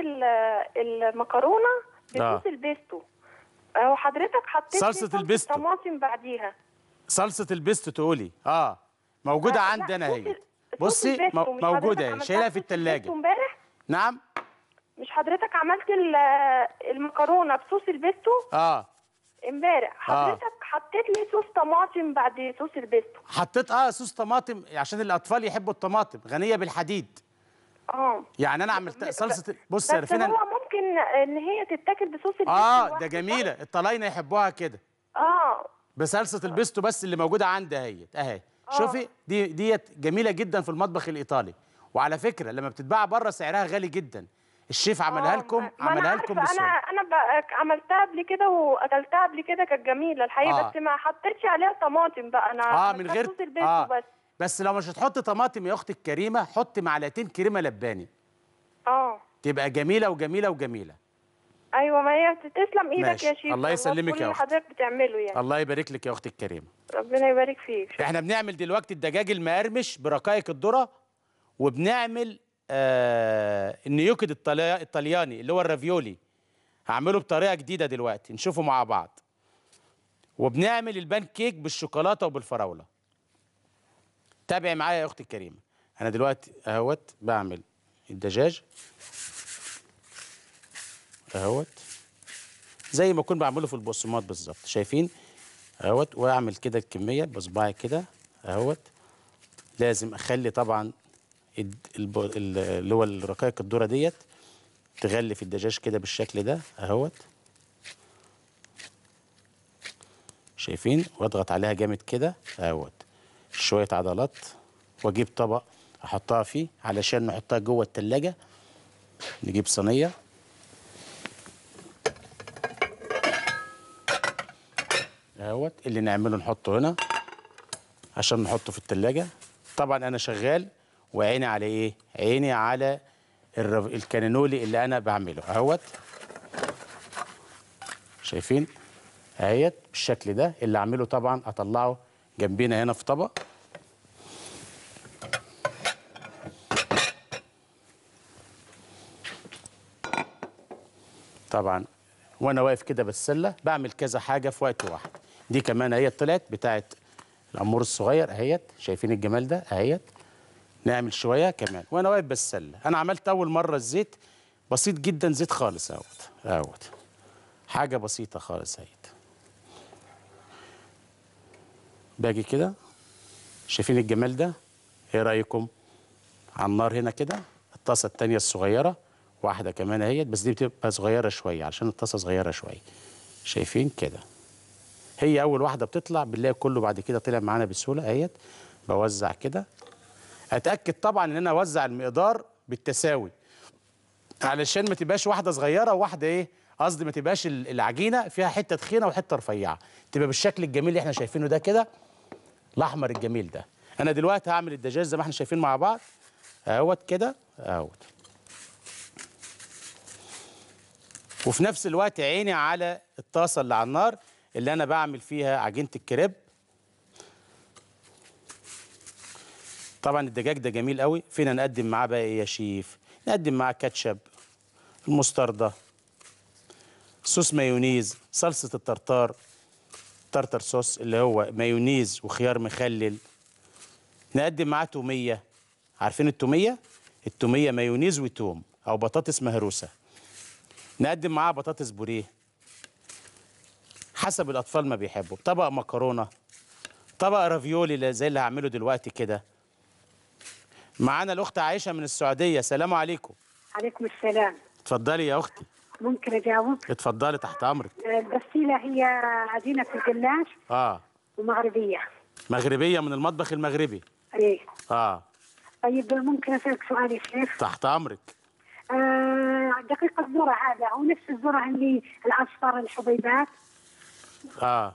المكرونه آه. بصوص البيستو وحضرتك حطيت صلصه البيستو طماطم بعديها صلصه البيستو تقولي اه موجوده آه عندنا اهي بصي موجوده اهي شايلها في الثلاجه امبارح نعم مش حضرتك عملت المكرونه بصوص البيستو اه امبارح آه. حضرتك آه. حطيت لي صوص طماطم بعد صوص البيستو حطيت اه صوص طماطم عشان الاطفال يحبوا الطماطم غنيه بالحديد اه يعني انا عملت صلصه بص يا رفينا بس هو ممكن ان هي تتاكل بصوص البيستو اه ده جميله الطلاينه يحبوها كده اه بصلصه البيستو بس اللي موجوده عندي اهي اهي آه. شوفي دي ديت جميله جدا في المطبخ الايطالي وعلى فكره لما بتتباع بره سعرها غالي جدا الشيف عملها آه، لكم عملها لكم بالسهوله انا انا عملتها قبل كده واكلتها قبل كده كانت جميله الحقيقه آه. بس ما حطيتش عليها طماطم بقى انا اه من غير آه. بس بس لو مش هتحط طماطم يا اختي الكريمه حط معلقتين كريمه لباني اه تبقى جميله وجميله وجميله ايوه ما هي تسلم ايدك ماشي. يا شيخ الله يسلمك يا اختي حضرتك بتعمله يعني الله يبارك لك يا اختي الكريمه ربنا يبارك فيك احنا بنعمل دلوقتي الدجاج المقرمش برقائق الذره وبنعمل النيوكد آه، الطلياني اللي هو الرافيولي هعمله بطريقه جديده دلوقتي نشوفه مع بعض وبنعمل البان كيك بالشوكولاته وبالفراوله تابعي معايا يا اختي الكريمه انا دلوقتي اهوت بعمل الدجاج اهوت زي ما اكون بعمله في البقسماط بالظبط شايفين اهوت واعمل كده الكميه بصباعي كده اهوت لازم اخلي طبعا اللي هو الرقائق الذره ديت تغلف الدجاج كده بالشكل ده اهوت شايفين واضغط عليها جامد كده اهوت شويه عضلات واجيب طبق احطها فيه علشان نحطها جوه التلاجة نجيب صينيه اهوت اللي نعمله نحطه هنا عشان نحطه في التلاجة طبعا انا شغال وعيني على ايه عيني على الكانونولي اللي انا بعمله اهوت شايفين اهيت بالشكل ده اللي اعمله طبعا اطلعه جنبينا هنا في طبق طبعا وانا واقف كده بالسله بعمل كذا حاجه في وقت واحد دي كمان اهي طلعت بتاعت الامور الصغير اهيت شايفين الجمال ده اهيت نعمل شويه كمان وانا واقف بالسله انا عملت اول مره الزيت بسيط جدا زيت خالص اهوت اهوت حاجه بسيطه خالص اهيت باجي كده شايفين الجمال ده ايه رايكم على النار هنا كده الطاسه الثانيه الصغيره واحده كمان اهيت بس دي بتبقى صغيره شويه عشان الطاسه صغيره شويه شايفين كده هي اول واحده بتطلع بنلاقي كله بعد كده طلع معانا بسهوله اهيت بوزع كده هتاكد طبعا ان انا اوزع المقدار بالتساوي علشان ما تبقاش واحده صغيره وواحده ايه قصدي ما تبقاش العجينه فيها حته تخينه وحته رفيعه تبقى بالشكل الجميل اللي احنا شايفينه ده كده الاحمر الجميل ده انا دلوقتي هعمل الدجاج زي ما احنا شايفين مع بعض اهوت كده اهوت وفي نفس الوقت عيني على الطاسه اللي على النار اللي انا بعمل فيها عجينه الكريب طبعا الدجاج ده جميل قوي فينا نقدم معاه بقى ايه يا شيف نقدم معاه كاتشب المستردة صوص مايونيز صلصة الطرطار طرطر صوص اللي هو مايونيز وخيار مخلل نقدم معاه تومية عارفين التومية؟ التومية مايونيز وتوم أو بطاطس مهروسة نقدم معاه بطاطس بوريه حسب الأطفال ما بيحبوا طبق مكرونة طبق رافيولي زي اللي هعمله دلوقتي كده معانا الاخت عائشه من السعوديه سلام عليكم عليكم السلام اتفضلي يا اختي ممكن اجاوب اتفضلي تحت امرك البسيله آه، هي عجينه الجلاش اه ومغربيه مغربيه من المطبخ المغربي ايه اه طيب ممكن اسالك سؤال يا شيخ تحت امرك آه دقيق الذره هذا هو نفس الذره اللي الاصفر الحبيبات اه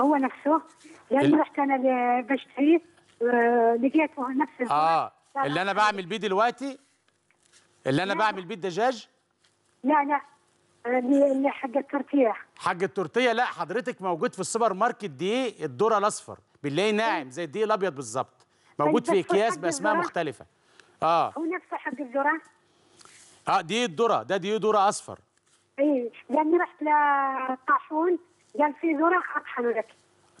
هو نفسه لاني رحت انا بشتري آه، لقيته نفس الزرع. اه اللي انا بعمل بيه دلوقتي اللي انا لا. بعمل بيه الدجاج لا لا اللي حق التورتيه حق التورتيه لا حضرتك موجود في السوبر ماركت دي الدوره الاصفر بنلاقيه ناعم إيه. زي الدقيق الابيض بالظبط موجود في اكياس باسماء مختلفه اه هو نفسه حق الذره اه دي الذره ده دي ذره اصفر ايه لاني رحت للطاحون قال في ذره اطحنه لك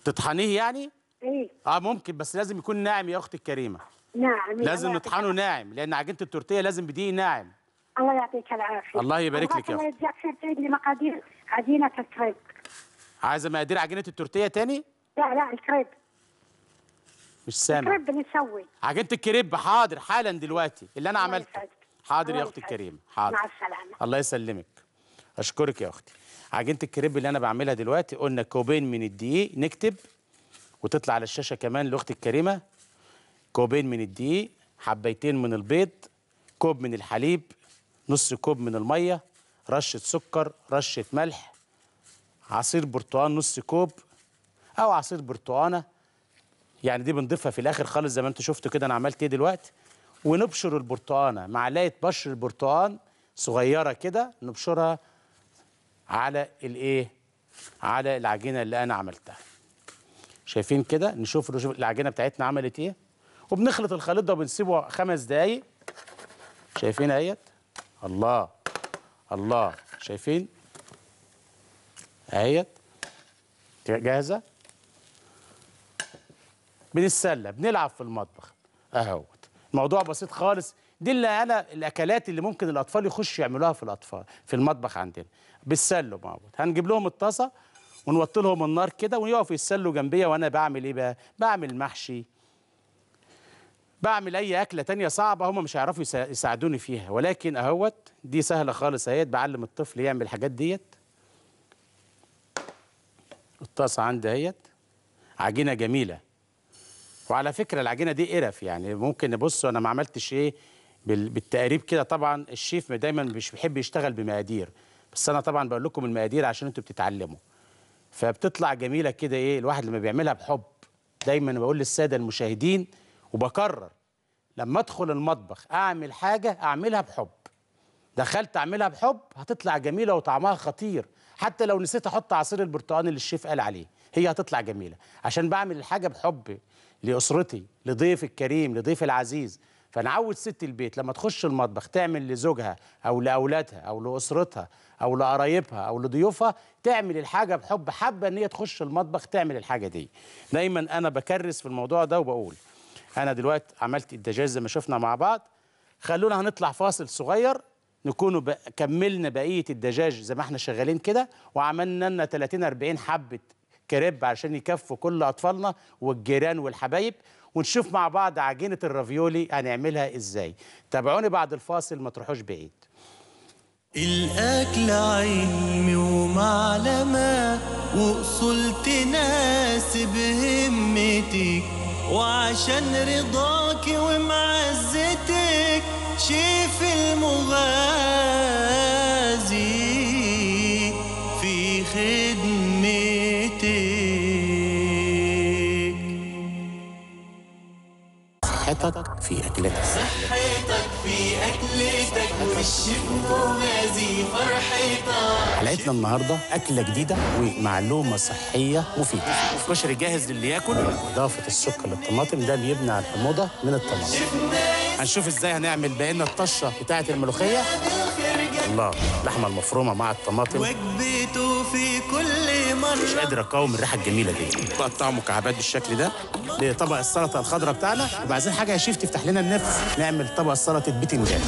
تطحنيه يعني؟ ايه اه ممكن بس لازم يكون ناعم يا اختي الكريمه ناعم لازم نطحنه ناعم لان عجينه التورتيه لازم بدقيق ناعم الله يعطيك العافيه الله يبارك لك يا اخي يرجع لي مقادير عجينه الكريب عايزه مقادير عجينه التورتيه تاني لا لا الكريب مش سامع الكريب بنسوي عجينه الكريب حاضر حالا دلوقتي اللي انا عملته حاضر يا اختي الكريمه حاضر مع السلامه الله يسلمك اشكرك يا اختي عجينه الكريب اللي انا بعملها دلوقتي قلنا كوبين من الدقيق نكتب وتطلع على الشاشه كمان لاختي الكريمه كوبين من الدقيق حبيتين من البيض كوب من الحليب نص كوب من المية رشة سكر رشة ملح عصير برتقال نص كوب أو عصير برتقانة يعني دي بنضيفها في الآخر خالص زي ما انتوا شفتوا كده أنا عملت إيه دلوقتي ونبشر البرتقانة معلقة بشر البرتقان صغيرة كده نبشرها على الإيه على العجينة اللي أنا عملتها شايفين كده نشوف العجينة بتاعتنا عملت إيه وبنخلط الخليط ده وبنسيبه خمس دقايق شايفين اهيت الله الله شايفين اهيت جاهزه بنتسلى بنلعب في المطبخ اهوت الموضوع بسيط خالص دي اللي انا الاكلات اللي ممكن الاطفال يخشوا يعملوها في الاطفال في المطبخ عندنا بالسلو موجود هنجيب لهم الطاسه ونوطي لهم النار كده ويقفوا يتسلوا جنبيه وانا بعمل ايه بقى بعمل محشي بعمل اي اكله تانية صعبه هم مش هيعرفوا يساعدوني فيها ولكن اهوت دي سهله خالص اهيت بعلم الطفل يعمل الحاجات ديت الطاسه عندي اهيت عجينه جميله وعلى فكره العجينه دي قرف يعني ممكن نبص انا ما عملتش ايه بالتقريب كده طبعا الشيف دايما مش بيحب يشتغل بمقادير بس انا طبعا بقول لكم المقادير عشان انتوا بتتعلموا فبتطلع جميله كده ايه الواحد لما بيعملها بحب دايما بقول للساده المشاهدين وبكرر لما ادخل المطبخ اعمل حاجه اعملها بحب دخلت اعملها بحب هتطلع جميله وطعمها خطير حتى لو نسيت احط عصير البرتقال اللي الشيف قال عليه هي هتطلع جميله عشان بعمل الحاجه بحب لاسرتي لضيف الكريم لضيف العزيز فنعود ست البيت لما تخش المطبخ تعمل لزوجها او لاولادها او لاسرتها او لقرايبها او لضيوفها تعمل الحاجه بحب حابه ان هي تخش المطبخ تعمل الحاجه دي دايما انا بكرس في الموضوع ده وبقول انا دلوقتي عملت الدجاج زي ما شفنا مع بعض خلونا هنطلع فاصل صغير نكون ب... كملنا بقيه الدجاج زي ما احنا شغالين كده وعملنا لنا 30 40 حبه كريب عشان يكفوا كل اطفالنا والجيران والحبايب ونشوف مع بعض عجينه الرافيولي هنعملها ازاي تابعوني بعد الفاصل ما تروحوش بعيد الاكل علمي ومعلمه واصول تناسب بهمتك وعشان رضاك ومعزتك شيف المغازي في خدمتك صحتك في أكلتك صحتك الشم فرحتها حلقتنا النهارده اكله جديده ومعلومه صحيه مفيده الكشري جاهز للي ياكل اضافه السكر للطماطم ده بيبني على الحموضه من الطماطم هنشوف ازاي هنعمل بقينا الطشه بتاعه الملوخيه الله اللحمه المفرومه مع الطماطم وجبته في كل مره مش قادر اقاوم الريحه الجميله دي بقطعه مكعبات بالشكل ده لطبق السلطه الخضراء بتاعنا وبعدين حاجه يا شيف تفتح لنا النفس نعمل طبق سلطه بتنجان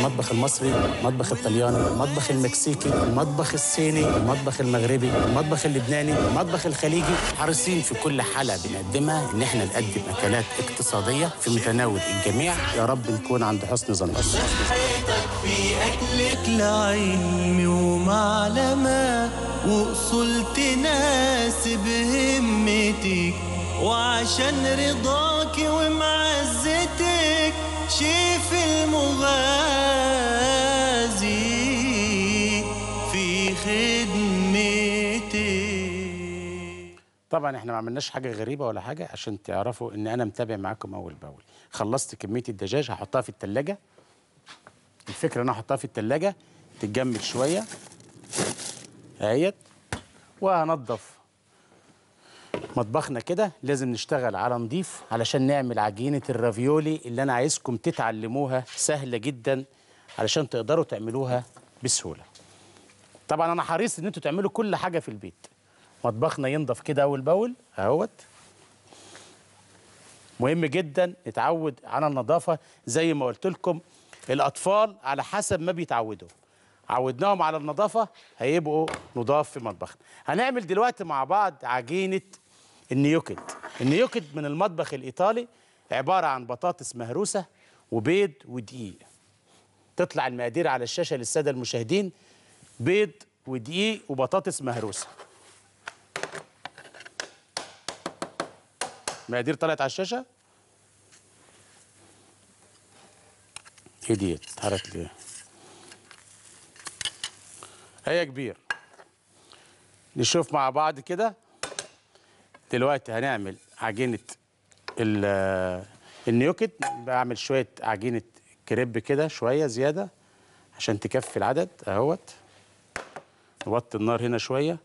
المطبخ المصري المطبخ الطلياني المطبخ المكسيكي المطبخ الصيني المطبخ المغربي المطبخ اللبناني المطبخ الخليجي حريصين في كل حلقه بنقدمها ان احنا نقدم اكلات اقتصاديه في متناول الجميع يا رب نكون عند حسن ظن في اكلك لعلمي ومعلمه واصول تناسب همتك وعشان رضاك ومعزتك كشف المغازي في خدمتي طبعا احنا ما عملناش حاجه غريبه ولا حاجه عشان تعرفوا ان انا متابع معاكم اول باول خلصت كميه الدجاج هحطها في الثلاجه الفكره ان انا احطها في الثلاجه تتجمد شويه اهيت وهنضف مطبخنا كده لازم نشتغل على نضيف علشان نعمل عجينة الرافيولي اللي أنا عايزكم تتعلموها سهلة جدا علشان تقدروا تعملوها بسهولة طبعا أنا حريص إن أنتوا تعملوا كل حاجة في البيت مطبخنا ينضف كده أول بأول أهوت مهم جدا نتعود على النظافة زي ما قلت لكم الأطفال على حسب ما بيتعودوا عودناهم على النظافة هيبقوا نضاف في مطبخنا هنعمل دلوقتي مع بعض عجينة النيوكد النيوكد من المطبخ الإيطالي عبارة عن بطاطس مهروسة وبيض ودقيق تطلع المقادير على الشاشة للسادة المشاهدين بيض ودقيق وبطاطس مهروسة المقادير طلعت على الشاشة ايه دي اتحركت ليه هي كبير نشوف مع بعض كده دلوقتي هنعمل عجينه النيوكت بعمل شويه عجينه كريب كده شويه زياده عشان تكفي العدد اهوت نوطي النار هنا شويه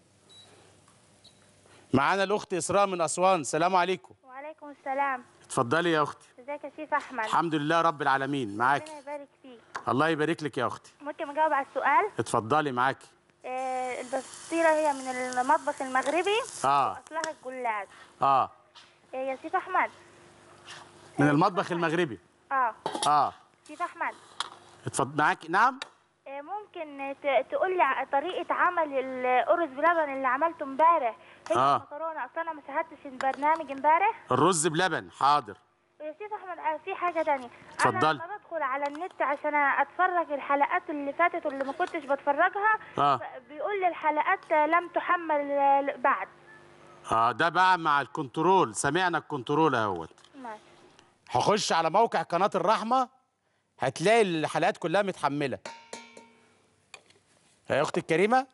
معانا الاخت اسراء من اسوان سلام عليكم وعليكم السلام اتفضلي يا اختي ازيك يا شيف احمد الحمد لله رب العالمين معاكي الله يبارك فيك الله يبارك لك يا اختي ممكن اجاوب على السؤال اتفضلي معاكي آه، البسطيله هي من المطبخ المغربي اه اصلها الجلاش آه. اه يا سيف احمد من المطبخ المغربي اه اه سيف احمد اتفضل معاك نعم آه، ممكن تقول لي طريقه عمل الارز بلبن اللي عملته امبارح هي آه. المكرونه اصل انا ما شاهدتش البرنامج امبارح الرز بلبن حاضر يا سيف احمد في حاجه تانية اتفضل انا بدخل على النت عشان اتفرج الحلقات اللي فاتت واللي ما كنتش بتفرجها آه. بيقول لي الحلقات لم تحمل بعد اه ده بقى مع الكنترول سمعنا الكنترول اهوت ماشي هخش على موقع قناه الرحمه هتلاقي الحلقات كلها متحمله يا اختي الكريمه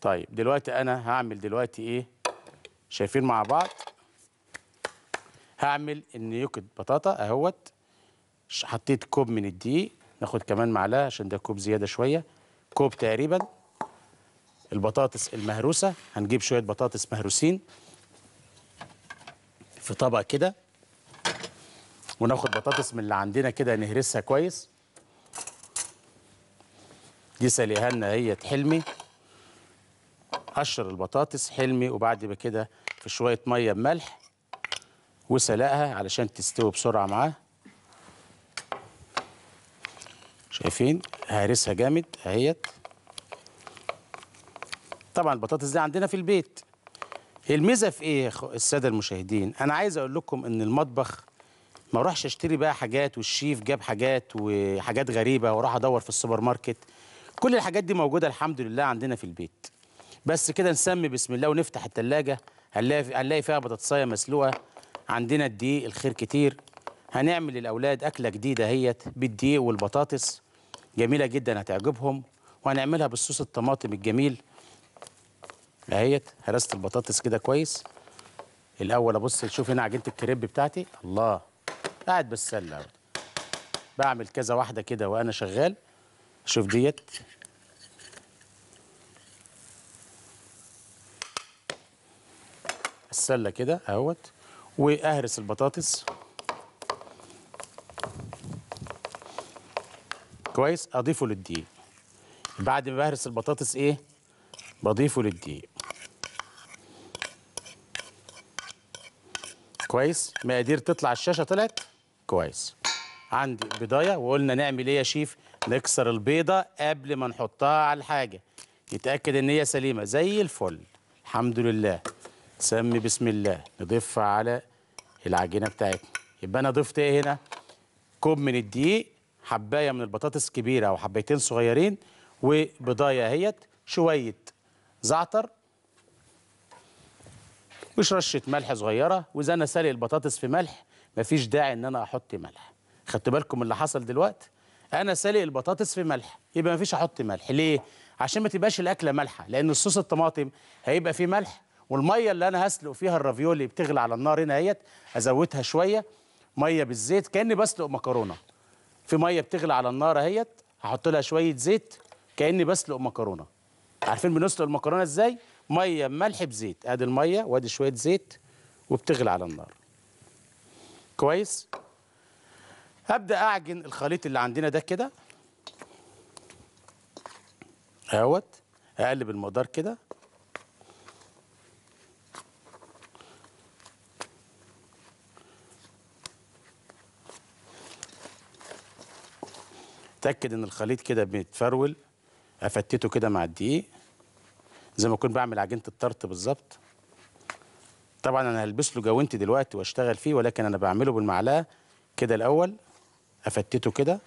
طيب دلوقتي انا هعمل دلوقتي ايه شايفين مع بعض هعمل النيوكد بطاطا اهوت حطيت كوب من الدقيق ناخد كمان معلقه عشان ده كوب زياده شويه كوب تقريبا البطاطس المهروسه هنجيب شويه بطاطس مهروسين في طبق كده وناخد بطاطس من اللي عندنا كده نهرسها كويس دي سلقها هي حلمي قشر البطاطس حلمي وبعد كده في شويه ميه بملح وسلقها علشان تستوي بسرعه معاه شايفين هارسها جامد اهيت طبعا البطاطس دي عندنا في البيت الميزه في ايه يا الساده المشاهدين انا عايز اقول لكم ان المطبخ ما اروحش اشتري بقى حاجات والشيف جاب حاجات وحاجات غريبه واروح ادور في السوبر ماركت كل الحاجات دي موجوده الحمد لله عندنا في البيت بس كده نسمي بسم الله ونفتح التلاجة هنلاقي هنلاقي فيها بطاطسايه مسلوقه عندنا الدقيق الخير كتير هنعمل للاولاد اكله جديده اهيت بالدقيق والبطاطس جميله جدا هتعجبهم وهنعملها بالصوص الطماطم الجميل اهيت هرست البطاطس كده كويس الاول ابص تشوف هنا عجينه الكريب بتاعتي الله قاعد بالسله بعمل كذا واحده كده وانا شغال شوف ديت السله كده اهوت وأهرس البطاطس كويس أضيفه للدقيق بعد ما بهرس البطاطس إيه بضيفه للدقيق كويس مقادير تطلع الشاشة طلعت كويس عندي بيضاية وقلنا نعمل ايه يا شيف نكسر البيضة قبل ما نحطها على الحاجة نتأكد ان هي سليمة زي الفل الحمد لله تسمي بسم الله نضيف على العجينه بتاعتنا يبقى انا ضفت ايه هنا كوب من الدقيق حبايه من البطاطس كبيره او حبايتين صغيرين وبضايه اهيت شويه زعتر مش رشه ملح صغيره واذا انا سالق البطاطس في ملح مفيش داعي ان انا احط ملح خدت بالكم اللي حصل دلوقتي انا سالق البطاطس في ملح يبقى مفيش احط ملح ليه عشان ما تبقاش الاكله مالحه لان الصوص الطماطم هيبقى فيه ملح والميه اللي انا هسلق فيها الرافيولي بتغلي على النار هنا اهيت ازودها شويه ميه بالزيت كاني بسلق مكرونه في ميه بتغلي على النار اهيت هحط لها شويه زيت كاني بسلق مكرونه عارفين بنسلق المكرونه ازاي ميه ملح بزيت ادي الميه وادي شويه زيت وبتغلي على النار كويس هبدا اعجن الخليط اللي عندنا ده كده اهوت اقلب المقدار كده اتاكد ان الخليط كده بيتفرول افتته كده مع الدقيق زي ما اكون بعمل عجينه الطرط بالظبط طبعا انا هلبس له جوانتي دلوقتي واشتغل فيه ولكن انا بعمله بالمعلقه كده الاول افتته كده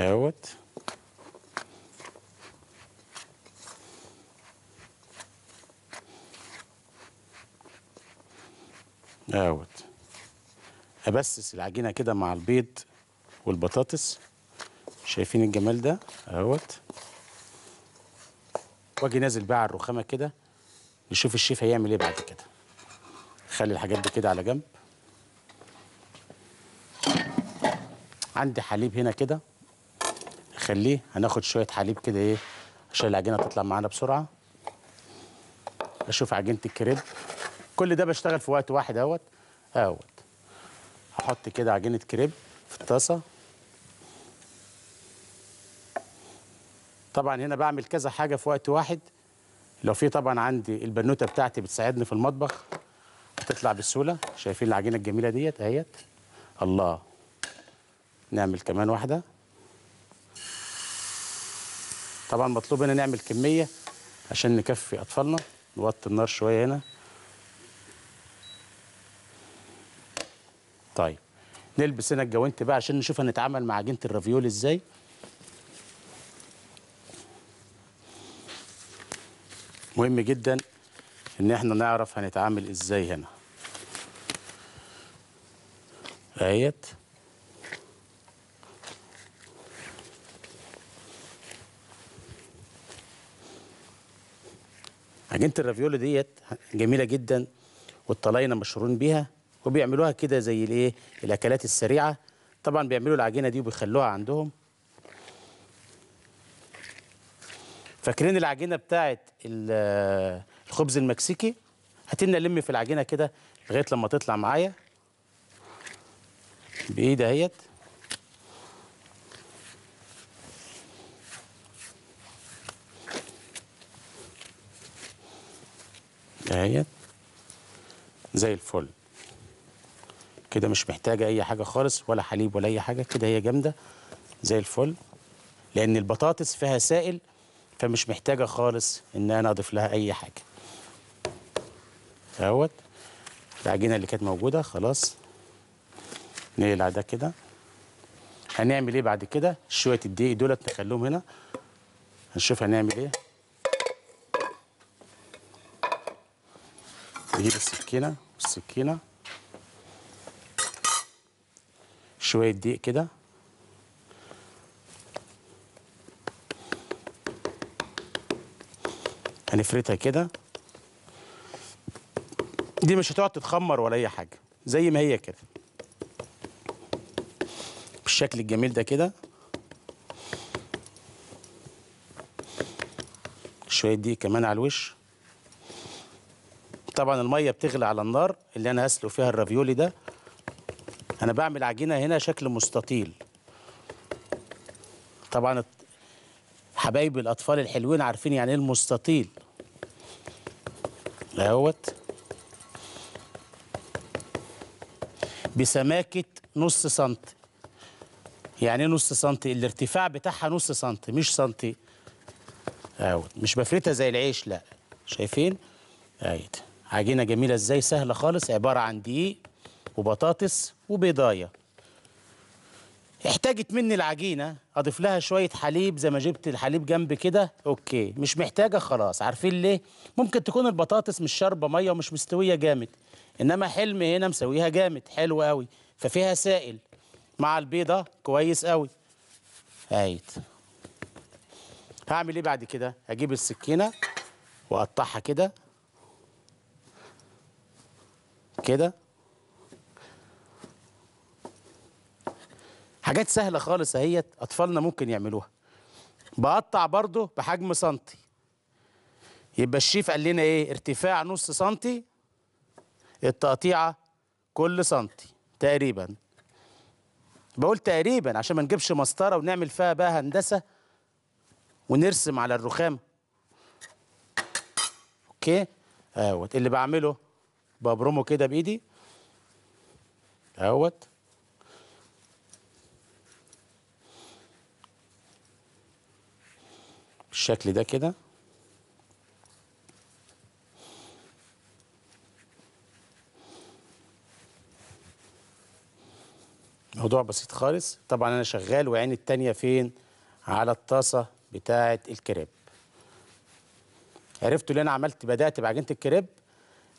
اهوت اهوت ابسس العجينه كده مع البيض والبطاطس شايفين الجمال ده اهوت واجي نازل بقى على الرخامه كده نشوف الشيف هيعمل ايه بعد كده خلي الحاجات دي كده على جنب عندي حليب هنا كده خليه هناخد شويه حليب كده ايه عشان العجينه تطلع معانا بسرعه اشوف عجينه الكريب كل ده بشتغل في وقت واحد اهوت اهوت احط كده عجينه كريب في الطاسه طبعا هنا بعمل كذا حاجه في وقت واحد لو في طبعا عندي البنوته بتاعتي بتساعدني في المطبخ هتطلع بسهوله شايفين العجينه الجميله ديت اهيت الله نعمل كمان واحده طبعا مطلوب هنا نعمل كميه عشان نكفي اطفالنا نوطي النار شويه هنا طيب نلبس هنا الجوانت بقى عشان نشوف هنتعامل مع عجينه الرافيول ازاي مهم جدا ان احنا نعرف هنتعامل ازاي هنا اهيت عجينه الرافيولو ديت جميله جدا والطلاينه مشهورين بيها وبيعملوها كده زي الايه الاكلات السريعه طبعا بيعملوا العجينه دي وبيخلوها عندهم فاكرين العجينه بتاعه الخبز المكسيكي هتلنا لم في العجينه كده لغايه لما تطلع معايا بايد اهيت اهيت زي الفل كده مش محتاجه اي حاجه خالص ولا حليب ولا اي حاجه كده هي جامده زي الفل لان البطاطس فيها سائل فمش محتاجه خالص ان انا اضيف لها اي حاجه اهوت العجينه اللي كانت موجوده خلاص نقلع ده كده هنعمل ايه بعد كده شويه الدقيق دولت نخليهم هنا هنشوف هنعمل ايه نجيب السكينه والسكينه شويه دقيق كده هنفرتها كده دي مش هتقعد تتخمر ولا اي حاجه زي ما هي كده بالشكل الجميل ده كده شويه دي كمان على الوش طبعا الميه بتغلي على النار اللي انا هسلق فيها الرافيولي ده انا بعمل عجينه هنا شكل مستطيل طبعا حبايب الاطفال الحلوين عارفين يعني ايه المستطيل اهوت بسماكه نص سنتي يعني إيه نص سنتي الارتفاع بتاعها نص سنتي مش سنتي اهوت مش بفرتها زي العيش لا شايفين اهي عجينه جميله ازاي سهله خالص عباره عن دقيق وبطاطس وبيضايه احتاجت مني العجينه اضيف لها شويه حليب زي ما جبت الحليب جنب كده اوكي مش محتاجه خلاص عارفين ليه ممكن تكون البطاطس مش شاربه ميه ومش مستويه جامد انما حلم هنا مسويها جامد حلو قوي ففيها سائل مع البيضه كويس قوي هايت هعمل ايه بعد كده هجيب السكينه واقطعها كده كده حاجات سهله خالص اهيت اطفالنا ممكن يعملوها بقطع برضه بحجم سنتي يبقى الشيف قال لنا ايه ارتفاع نص سنتي التقطيعه كل سنتي تقريبا بقول تقريبا عشان ما نجيبش مسطره ونعمل فيها بقى هندسه ونرسم على الرخام اوكي اهوت اللي بعمله ببرمه كده بايدي اهوت بالشكل ده كده موضوع بسيط خالص طبعا انا شغال وعين التانية فين على الطاسة بتاعة الكريب عرفتوا اللي انا عملت بدأت بعجينة الكريب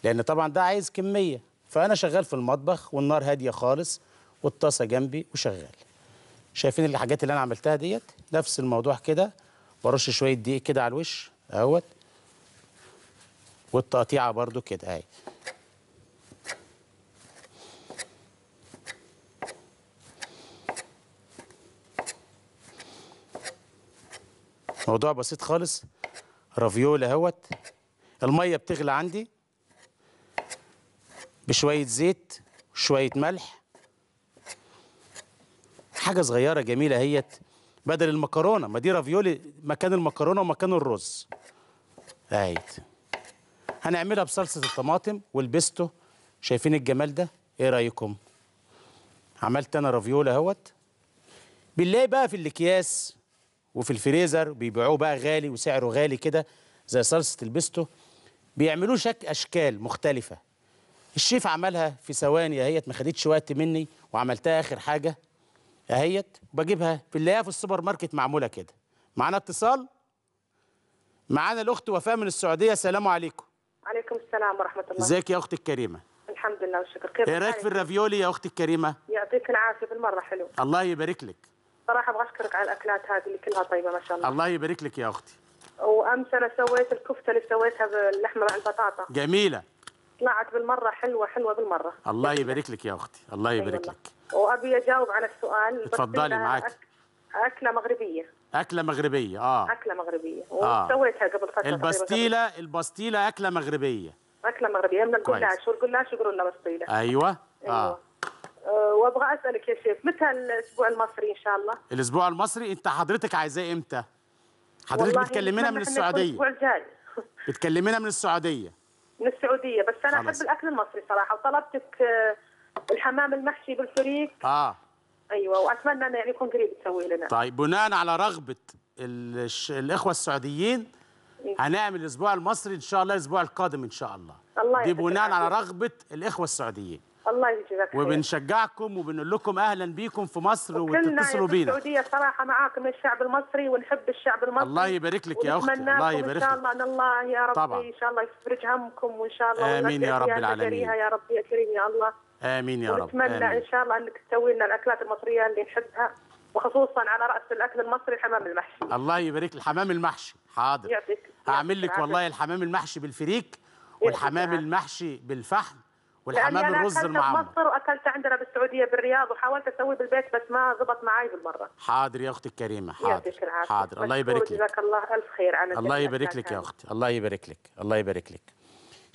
لان طبعا ده عايز كمية فانا شغال في المطبخ والنار هادية خالص والطاسة جنبي وشغال شايفين الحاجات اللي انا عملتها ديت نفس الموضوع كده برش شويه دقيق كده على الوش اهوت والتقطيعه برده كده اهي موضوع بسيط خالص رافيول اهوت الميه بتغلي عندي بشويه زيت وشويه ملح حاجه صغيره جميله اهيت بدل المكرونه ما دي رافيولي مكان المكرونه ومكان الرز اهي هنعملها بصلصه الطماطم والبيستو شايفين الجمال ده ايه رايكم عملت انا رافيولا اهوت بنلاقي بقى في الاكياس وفي الفريزر بيبيعوه بقى غالي وسعره غالي كده زي صلصه البيستو بيعملوه شك اشكال مختلفه الشيف عملها في ثواني اهيت ما خدتش وقت مني وعملتها اخر حاجه اهيت بجيبها في اللي هي في السوبر ماركت معموله كده معانا اتصال معانا الاخت وفاء من السعوديه السلام عليكم عليكم السلام ورحمه الله ازيك يا اختي الكريمه الحمد لله والشكر كيف ايه رايك في الرافيولي يا اختي الكريمه يعطيك العافيه بالمره حلو الله يبارك لك صراحه ابغى اشكرك على الاكلات هذه اللي كلها طيبه ما شاء الله الله يبارك لك يا اختي وامس انا سويت الكفته اللي سويتها باللحمه مع البطاطا جميله طلعت بالمره حلوه حلوه بالمره الله يبارك لك يا اختي الله يبارك أيوة لك وابي اجاوب على السؤال تفضلي معك أك... اكله مغربيه اكله مغربيه اه اكله مغربيه آه. وسويتها قبل فتره البستيله البستيله اكله مغربيه اكله مغربيه من الجلاش والجلاش يقولوا لنا بستيله ايوه اه, آه. وابغى اسالك يا شيخ متى الاسبوع المصري ان شاء الله؟ الاسبوع المصري انت حضرتك عايزاه امتى؟ حضرتك بتكلمينا من السعوديه الاسبوع الجاي بتكلمينا من السعوديه من السعوديه بس انا احب الاكل المصري صراحه وطلبتك آه الحمام المحشي بالفريك اه ايوه واتمنى انه يعني يكون قريب تسويه لنا طيب بناء على رغبه الش... الاخوه السعوديين إيه. هنعمل الاسبوع المصري ان شاء الله الاسبوع القادم ان شاء الله الله دي بناء على رغبه الاخوه السعوديين الله يجزاك خير وبنشجعكم وبنقول لكم اهلا بيكم في مصر وتتصلوا بينا السعوديه صراحه معاكم الشعب المصري ونحب الشعب المصري الله يبارك لك يا اختي الله يبارك لك ان شاء الله ان الله يا رب طبعا. ان شاء الله يفرج همكم وان شاء الله امين يا رب العالمين يا رب يا كريم يا الله امين يا رب ونتمنى ان شاء الله انك تسوي لنا الاكلات المصريه اللي نحبها وخصوصا على راس الاكل المصري الحمام المحشي الله يبارك الحمام المحشي حاضر يعطيك هعمل لك والله الحمام المحشي بالفريك والحمام المحشي بالفحم والحمام الرز المعمر انا مصر واكلت عندنا بالسعوديه بالرياض وحاولت اسويه بالبيت بس ما زبط معي بالمره حاضر يا اختي الكريمه حاضر حاضر الله يبارك لك جزاك الله الف خير على الله يبارك لك يا اختي الله يبارك لك الله يبارك لك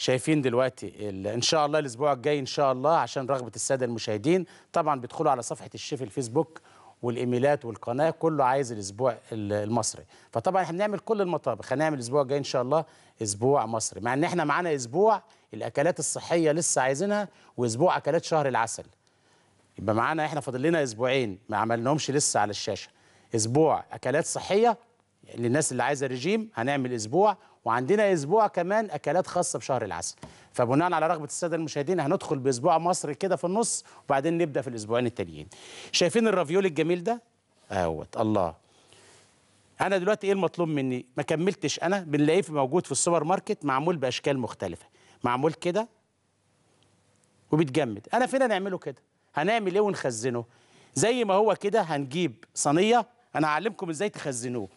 شايفين دلوقتي ان شاء الله الاسبوع الجاي ان شاء الله عشان رغبه الساده المشاهدين طبعا بيدخلوا على صفحه الشيف الفيسبوك والايميلات والقناه كله عايز الاسبوع المصري فطبعا احنا بنعمل كل المطابخ هنعمل الاسبوع الجاي ان شاء الله اسبوع مصري مع ان احنا معانا اسبوع الاكلات الصحيه لسه عايزينها واسبوع اكلات شهر العسل يبقى معانا احنا فاضل لنا اسبوعين ما عملناهمش لسه على الشاشه اسبوع اكلات صحيه للناس اللي عايزه ريجيم هنعمل اسبوع وعندنا اسبوع كمان اكلات خاصه بشهر العسل فبناء على رغبه الساده المشاهدين هندخل باسبوع مصري كده في النص وبعدين نبدا في الاسبوعين التانيين شايفين الرافيول الجميل ده اهوت الله انا دلوقتي ايه المطلوب مني ما كملتش انا بنلاقيه موجود في السوبر ماركت معمول باشكال مختلفه معمول كده وبيتجمد انا فين هنعمله كده هنعمل ايه ونخزنه زي ما هو كده هنجيب صينيه انا هعلمكم ازاي تخزنوه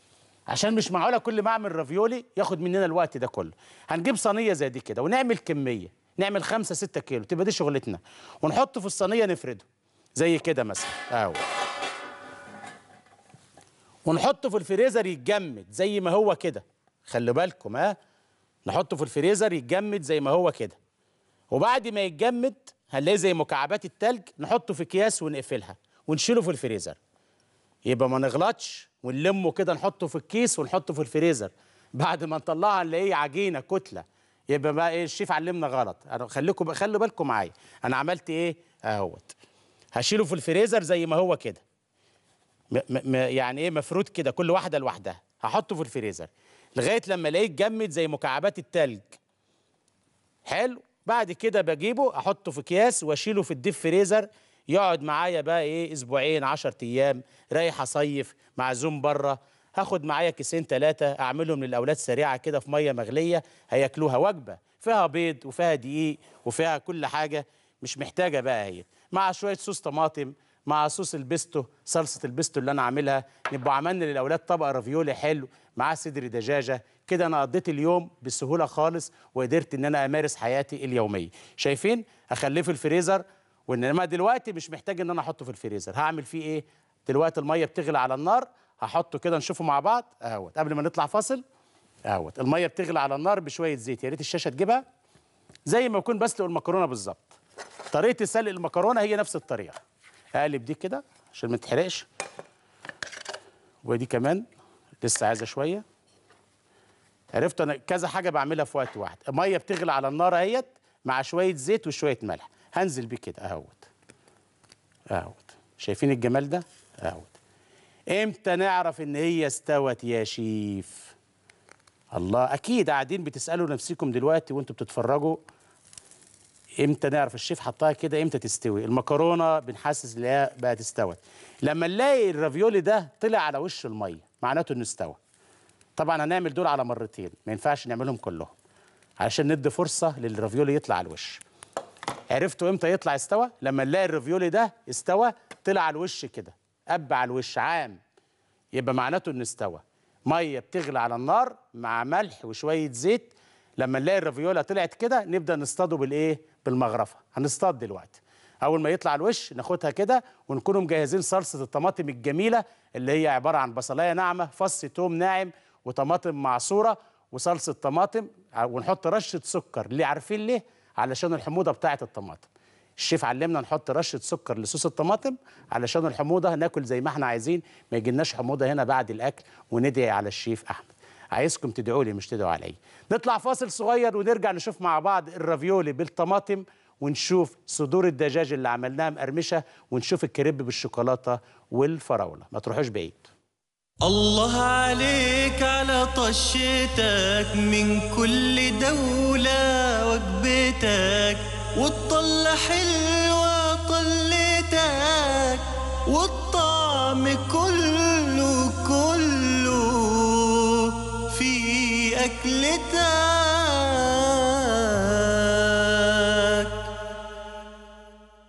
عشان مش معقوله كل ما اعمل رافيولي ياخد مننا الوقت ده كله هنجيب صينيه زي دي كده ونعمل كميه نعمل 5 6 كيلو تبقى دي شغلتنا ونحطه في الصينيه نفرده زي كده مثلا اهو ونحطه في الفريزر يتجمد زي ما هو كده خلي بالكم ها نحطه في الفريزر يتجمد زي ما هو كده وبعد ما يتجمد هنلاقيه زي مكعبات التلج نحطه في اكياس ونقفلها ونشيله في الفريزر يبقى ما نغلطش ونلمه كده نحطه في الكيس ونحطه في الفريزر بعد ما نطلعها نلاقيه عجينه كتله يبقى بقى ايه الشيف علمنا غلط انا خليكم خلوا بالكم معايا انا عملت ايه اهوت هشيله في الفريزر زي ما هو كده يعني ايه مفروض كده كل واحده لوحدها هحطه في الفريزر لغايه لما الاقيه اتجمد زي مكعبات التلج حلو بعد كده بجيبه احطه في اكياس واشيله في الديب فريزر يقعد معايا بقى ايه اسبوعين 10 ايام رايح اصيف معزوم بره هاخد معايا كيسين ثلاثه اعملهم للاولاد سريعه كده في ميه مغليه هياكلوها وجبه فيها بيض وفيها دقيق وفيها كل حاجه مش محتاجه بقى هي مع شويه صوص طماطم مع صوص البيستو صلصه البيستو اللي انا عاملها نبقى عملنا للاولاد طبق رافيولي حلو معاه صدر دجاجه كده انا قضيت اليوم بسهوله خالص وقدرت ان انا امارس حياتي اليوميه شايفين اخليه في الفريزر وانما دلوقتي مش محتاج ان انا احطه في الفريزر هعمل فيه ايه دلوقتي الميه بتغلي على النار هحطه كده نشوفه مع بعض اهوت قبل ما نطلع فاصل اهوت الميه بتغلي على النار بشويه زيت يا ريت الشاشه تجيبها زي ما يكون بسلق المكرونه بالظبط طريقه سلق المكرونه هي نفس الطريقه اقلب دي كده عشان ما تتحرقش ودي كمان لسه عايزه شويه عرفت انا كذا حاجه بعملها في وقت واحد الميه بتغلي على النار اهيت مع شويه زيت وشويه ملح هنزل بيه كده اهوت اهوت شايفين الجمال ده اهوت امتى نعرف ان هي استوت يا شيف الله اكيد قاعدين بتسالوا نفسكم دلوقتي وانتم بتتفرجوا امتى نعرف الشيف حطها كده امتى تستوي المكرونه بنحسس ان هي بقت استوت لما نلاقي الرافيولي ده طلع على وش الميه معناته انه استوى طبعا هنعمل دول على مرتين ما ينفعش نعملهم كلهم علشان ندي فرصه للرافيولي يطلع على الوش عرفتوا امتى يطلع استوى لما نلاقي الريفيولي ده استوى طلع على الوش كده قب على الوش عام يبقى معناته ان استوى ميه بتغلى على النار مع ملح وشويه زيت لما نلاقي الرافيولا طلعت كده نبدا نصطاده بالايه بالمغرفه هنصطاد دلوقتي اول ما يطلع الوش ناخدها كده ونكونوا مجهزين صلصه الطماطم الجميله اللي هي عباره عن بصلايه ناعمه فص توم ناعم وطماطم معصوره وصلصه طماطم ونحط رشه سكر ليه عارفين ليه علشان الحموضه بتاعه الطماطم الشيف علمنا نحط رشه سكر لصوص الطماطم علشان الحموضه ناكل زي ما احنا عايزين ما يجيلناش حموضه هنا بعد الاكل وندعي على الشيف احمد عايزكم تدعوا لي مش تدعوا عليا نطلع فاصل صغير ونرجع نشوف مع بعض الرافيولي بالطماطم ونشوف صدور الدجاج اللي عملناها مقرمشه ونشوف الكريب بالشوكولاته والفراوله ما تروحوش بعيد الله عليك على طشتك من كل دوله حبيتك والطلة حلوة طليتك والطعم كله كله في أكلتك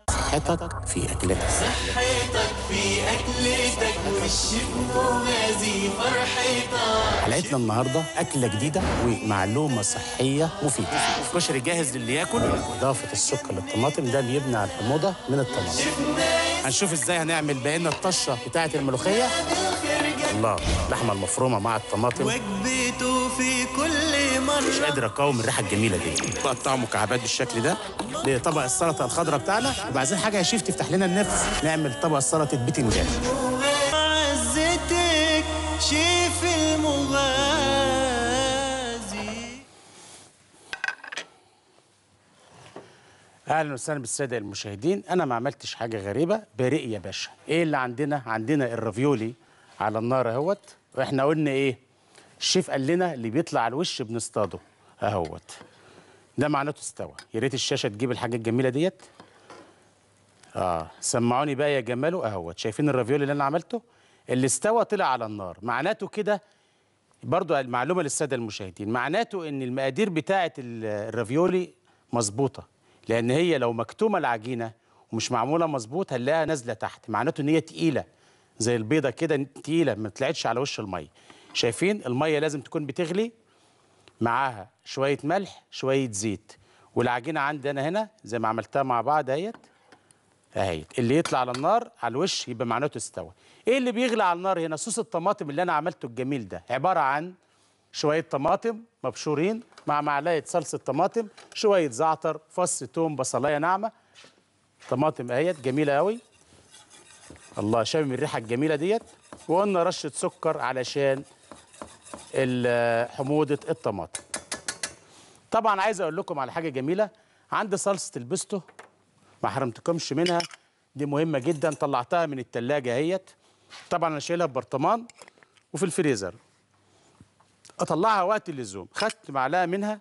صحتك في أكلتك صحتك حلقتنا النهارده اكله جديده ومعلومه صحيه مفيده كشري جاهز للي ياكل اضافه السكر للطماطم ده بيبني على الحموضه من الطماطم هنشوف ازاي هنعمل بقينا الطشه بتاعه الملوخيه الله اللحمه المفرومه مع الطماطم وجبته في كل مره مش قادر اقاوم الريحه الجميله دي بقطع مكعبات بالشكل ده لطبق السلطه الخضراء بتاعنا وبعدين حاجه يا شيف تفتح لنا النفس نعمل طبق سلطه بتنجان اهلا وسهلا بالساده المشاهدين انا ما عملتش حاجه غريبه بريق يا باشا ايه اللي عندنا عندنا الرافيولي على النار اهوت واحنا قلنا ايه الشيف قال لنا اللي بيطلع على الوش بنصطاده اهوت ده معناته استوى يا ريت الشاشه تجيب الحاجه الجميله ديت اه سمعوني بقى يا جماله اهوت شايفين الرافيولي اللي انا عملته اللي استوى طلع على النار معناته كده برضو المعلومه للساده المشاهدين معناته ان المقادير بتاعه الرافيولي مظبوطه لأن هي لو مكتومة العجينة ومش معمولة مظبوط هنلاقيها نازلة تحت معناته إن هي تقيلة زي البيضة كده تقيلة ما طلعتش على وش المية شايفين المية لازم تكون بتغلي معاها شوية ملح شوية زيت والعجينة عندي أنا هنا زي ما عملتها مع بعض اهيت اهيت اللي يطلع على النار على الوش يبقى معناته استوى ايه اللي بيغلي على النار هنا صوص الطماطم اللي انا عملته الجميل ده عباره عن شويه طماطم مبشورين مع معلقه صلصه طماطم شويه زعتر فص توم بصلايه ناعمه طماطم اهيت جميله قوي الله شامم الريحه الجميله ديت وقلنا رشه سكر علشان حموضه الطماطم طبعا عايز اقول لكم على حاجه جميله عندي صلصه البستو ما حرمتكمش منها دي مهمه جدا طلعتها من التلاجة اهيت طبعا انا شايلها ببرطمان وفي الفريزر اطلعها وقت اللزوم خدت معلقه منها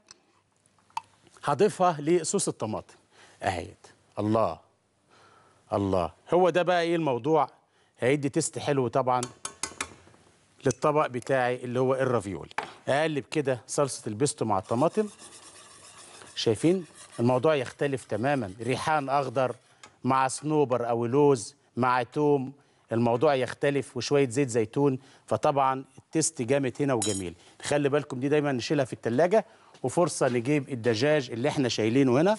هضيفها لصوص الطماطم اهيت الله الله هو ده بقى ايه الموضوع هيدي تيست حلو طبعا للطبق بتاعي اللي هو الرافيولي اقلب كده صلصه البيستو مع الطماطم شايفين الموضوع يختلف تماما ريحان اخضر مع صنوبر او لوز مع توم الموضوع يختلف وشويه زيت زيتون فطبعا التست جامد هنا وجميل خلي بالكم دي دايما نشيلها في التلاجة وفرصه نجيب الدجاج اللي احنا شايلينه هنا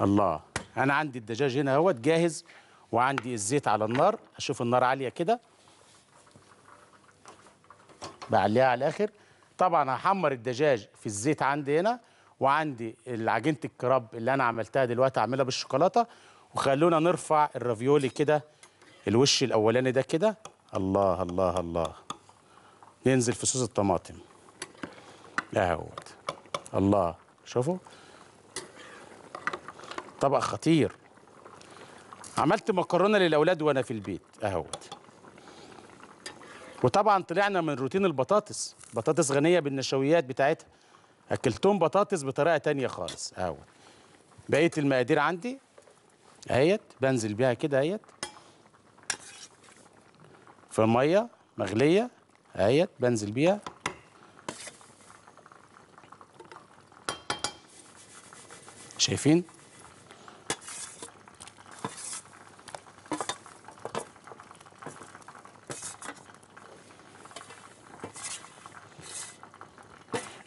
الله انا عندي الدجاج هنا اهوت جاهز وعندي الزيت على النار اشوف النار عاليه كده بعليها على الاخر طبعا هحمر الدجاج في الزيت عندي هنا وعندي عجينه الكراب اللي انا عملتها دلوقتي اعملها بالشوكولاته وخلونا نرفع الرافيولي كده الوش الاولاني ده كده الله الله الله ننزل في صوص الطماطم اهوت الله شوفوا طبق خطير عملت مكرونه للاولاد وانا في البيت اهوت وطبعا طلعنا من روتين البطاطس بطاطس غنيه بالنشويات بتاعتها اكلتهم بطاطس بطريقه تانية خالص اهوت بقيه المقادير عندي اهيت بنزل بيها كده اهيت في ميه مغليه اهيت بنزل بيها شايفين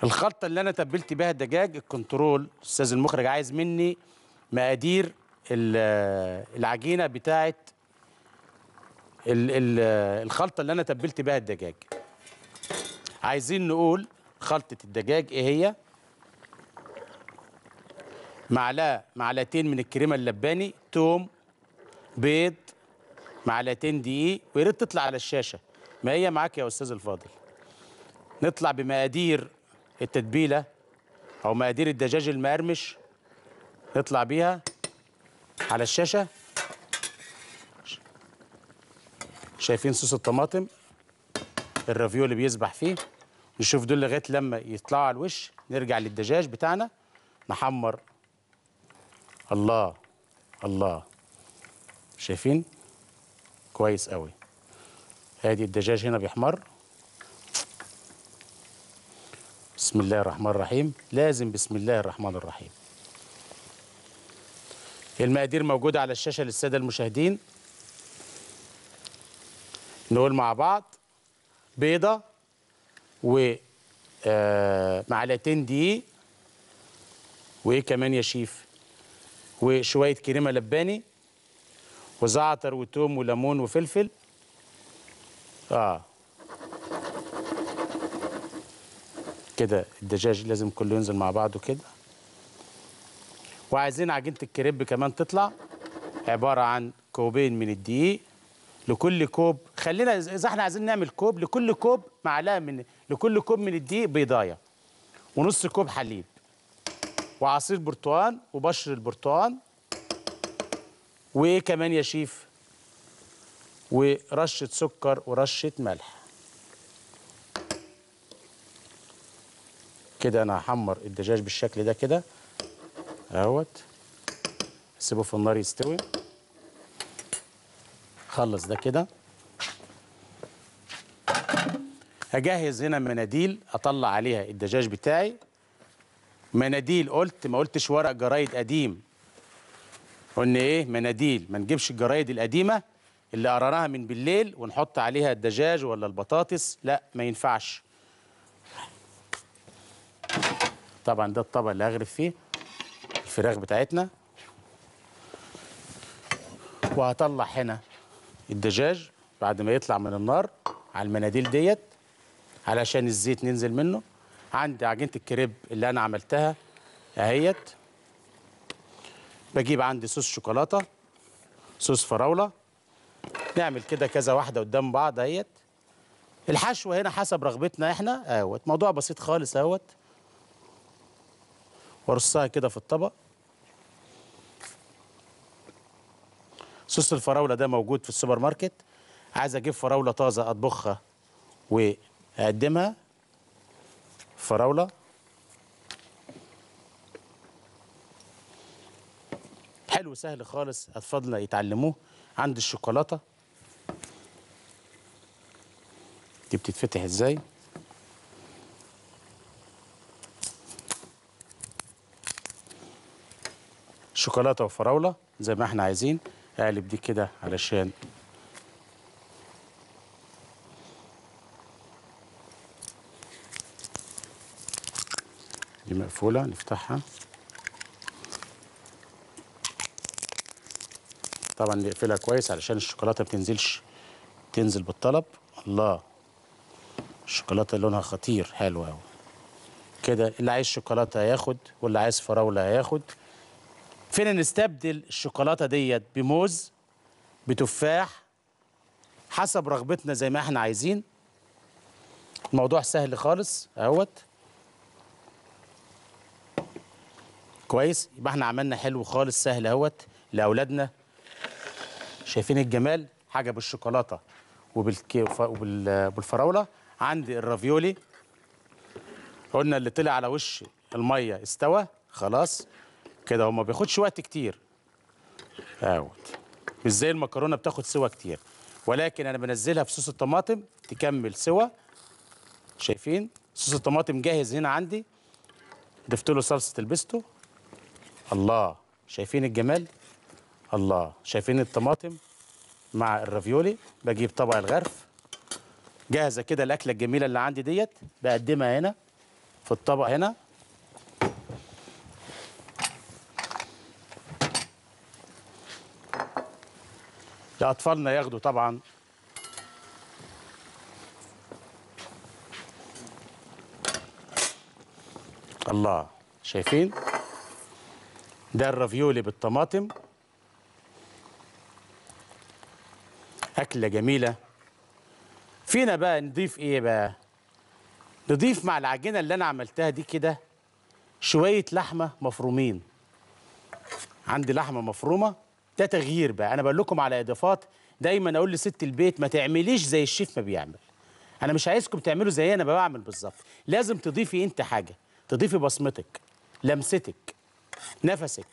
الخلطه اللي انا تبلت بيها الدجاج الكنترول استاذ المخرج عايز مني مقادير العجينه بتاعه الخلطه اللي انا تبلت بها الدجاج عايزين نقول خلطه الدجاج ايه هي معلقه معلقتين من الكريمه اللباني توم بيض معلقتين دقيق ويا ريت تطلع على الشاشه ما هي معاك يا استاذ الفاضل نطلع بمقادير التتبيله او مقادير الدجاج المقرمش نطلع بيها على الشاشه شايفين صوص الطماطم الرافيو اللي بيسبح فيه نشوف دول لغايه لما يطلعوا على الوش نرجع للدجاج بتاعنا نحمر الله الله شايفين كويس قوي ادي الدجاج هنا بيحمر بسم الله الرحمن الرحيم لازم بسم الله الرحمن الرحيم المقادير موجودة على الشاشة للسادة المشاهدين نقول مع بعض بيضة و آه، معلقتين دقيق وايه كمان يا شيف وشويه كريمه لباني وزعتر وتوم وليمون وفلفل اه كده الدجاج لازم كله ينزل مع بعضه كده وعايزين عجينه الكريب كمان تطلع عباره عن كوبين من الدقيق لكل كوب خلينا اذا احنا عايزين نعمل كوب لكل كوب معلقه من لكل كوب من الدقيق بيضايه ونص كوب حليب وعصير برتقال وبشر البرتقال وايه كمان يا شيف ورشه سكر ورشه ملح كده انا هحمر الدجاج بالشكل ده كده اهوت سيبه في النار يستوي خلص ده كده هجهز هنا مناديل اطلع عليها الدجاج بتاعي مناديل قلت ما قلتش ورق جرايد قديم قلنا ايه مناديل ما نجيبش الجرايد القديمه اللي قررناها من بالليل ونحط عليها الدجاج ولا البطاطس لا ما ينفعش طبعا ده الطبق اللي هغرف فيه الفراخ بتاعتنا وهطلع هنا الدجاج بعد ما يطلع من النار على المناديل ديت علشان الزيت ننزل منه عندي عجينه الكريب اللي انا عملتها اهيت بجيب عندي صوص شوكولاته صوص فراوله نعمل كده كذا واحده قدام بعض اهيت الحشو هنا حسب رغبتنا احنا اهوت موضوع بسيط خالص اهوت وارصها كده في الطبق صوص الفراوله ده موجود في السوبر ماركت عايز اجيب فراوله طازه اطبخها واقدمها فراوله حلو سهل خالص اطفالنا يتعلموه عند الشوكولاته دي بتتفتح ازاي شوكولاته وفراوله زي ما احنا عايزين اقلب دي كده علشان دي مقفوله نفتحها طبعا نقفلها كويس علشان الشوكولاته ما بتنزلش تنزل بالطلب الله الشوكولاته لونها خطير حلو قوي كده اللي عايز شوكولاته هياخد واللي عايز فراوله هياخد فين نستبدل الشوكولاته ديت بموز بتفاح حسب رغبتنا زي ما احنا عايزين الموضوع سهل خالص اهوت كويس يبقى احنا عملنا حلو خالص سهل اهوت لاولادنا شايفين الجمال حاجه بالشوكولاته وبالفراوله عندي الرافيولي قلنا اللي طلع على وش الميه استوى خلاص كده هو ما بياخدش وقت كتير اهو مش زي المكرونه بتاخد سوا كتير ولكن انا بنزلها في صوص الطماطم تكمل سوا شايفين صوص الطماطم جاهز هنا عندي ضفت له صلصه البيستو الله شايفين الجمال الله شايفين الطماطم مع الرافيولي بجيب طبق الغرف جاهزه كده الاكله الجميله اللي عندي ديت بقدمها هنا في الطبق هنا لاطفالنا ياخدوا طبعا الله شايفين ده الرافيولي بالطماطم اكله جميله فينا بقى نضيف ايه بقى نضيف مع العجينه اللي انا عملتها دي كده شويه لحمه مفرومين عندي لحمه مفرومه ده تغيير بقى انا بقول لكم على اضافات دايما اقول لست البيت ما تعمليش زي الشيف ما بيعمل انا مش عايزكم تعملوا زي انا بعمل بالظبط لازم تضيفي انت حاجه تضيفي بصمتك لمستك نفسك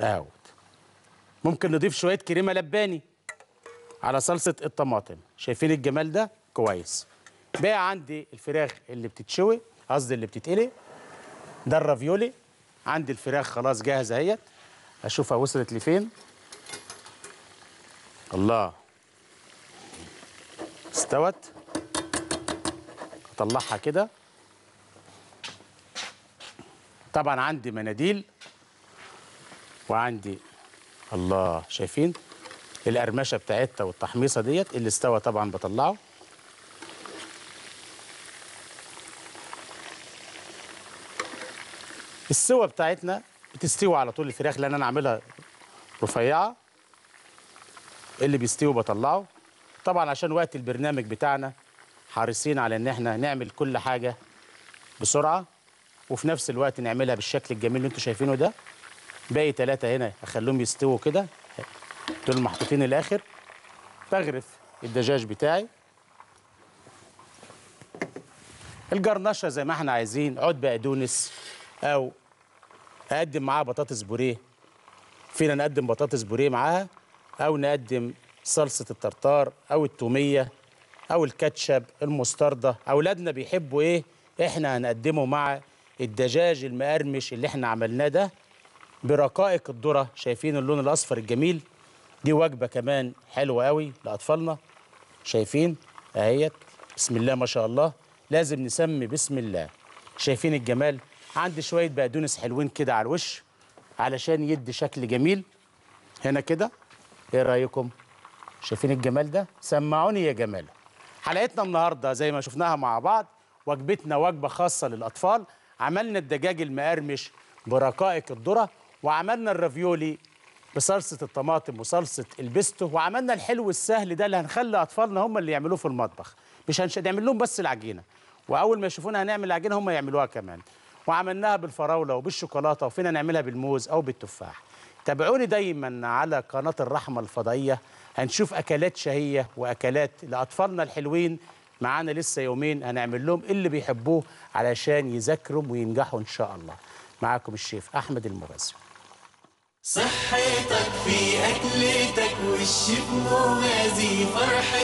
اهوت ممكن نضيف شويه كريمه لباني على صلصه الطماطم شايفين الجمال ده كويس بقى عندي الفراخ اللي بتتشوي قصدي اللي بتتقلي ده الرافيولي عندي الفراخ خلاص جاهزه اهيت اشوفها وصلت لفين الله استوت اطلعها كده طبعا عندي مناديل وعندي الله شايفين القرمشه بتاعتها والتحميصه ديت اللي استوى طبعا بطلعه السوى بتاعتنا بتستوي على طول الفراخ لان انا عاملها رفيعه اللي بيستوي بطلعه طبعا عشان وقت البرنامج بتاعنا حريصين على ان احنا نعمل كل حاجه بسرعه وفي نفس الوقت نعملها بالشكل الجميل اللي انتم شايفينه ده باقي ثلاثه هنا اخليهم يستووا كده دول محطوطين الاخر بغرف الدجاج بتاعي الجرنشه زي ما احنا عايزين عود بقدونس او اقدم معاها بطاطس بوريه فينا نقدم بطاطس بوريه معاها او نقدم صلصه الطرطار او التوميه او الكاتشب المستردة اولادنا بيحبوا ايه احنا هنقدمه مع الدجاج المقرمش اللي احنا عملناه ده برقائق الذره شايفين اللون الاصفر الجميل دي وجبه كمان حلوه قوي لاطفالنا شايفين اهيت بسم الله ما شاء الله لازم نسمي بسم الله شايفين الجمال عندي شويه بقدونس حلوين كده على الوش علشان يدي شكل جميل هنا كده ايه رايكم شايفين الجمال ده سمعوني يا جمال حلقتنا النهارده زي ما شفناها مع بعض وجبتنا وجبه خاصه للاطفال عملنا الدجاج المقرمش برقائق الذره وعملنا الرافيولي بصلصه الطماطم وصلصه البيستو وعملنا الحلو السهل ده اللي هنخلي اطفالنا هم اللي يعملوه في المطبخ مش هنعمل لهم بس العجينه واول ما يشوفونا هنعمل العجينه هم يعملوها كمان وعملناها بالفراوله وبالشوكولاته وفينا نعملها بالموز او بالتفاح تابعوني دايما على قناه الرحمه الفضائيه هنشوف اكلات شهيه واكلات لاطفالنا الحلوين معانا لسه يومين هنعمل لهم اللي بيحبوه علشان يذاكروا وينجحوا ان شاء الله معاكم الشيف احمد المغازي صحتك في اكلتك والشيف مغازي فرحه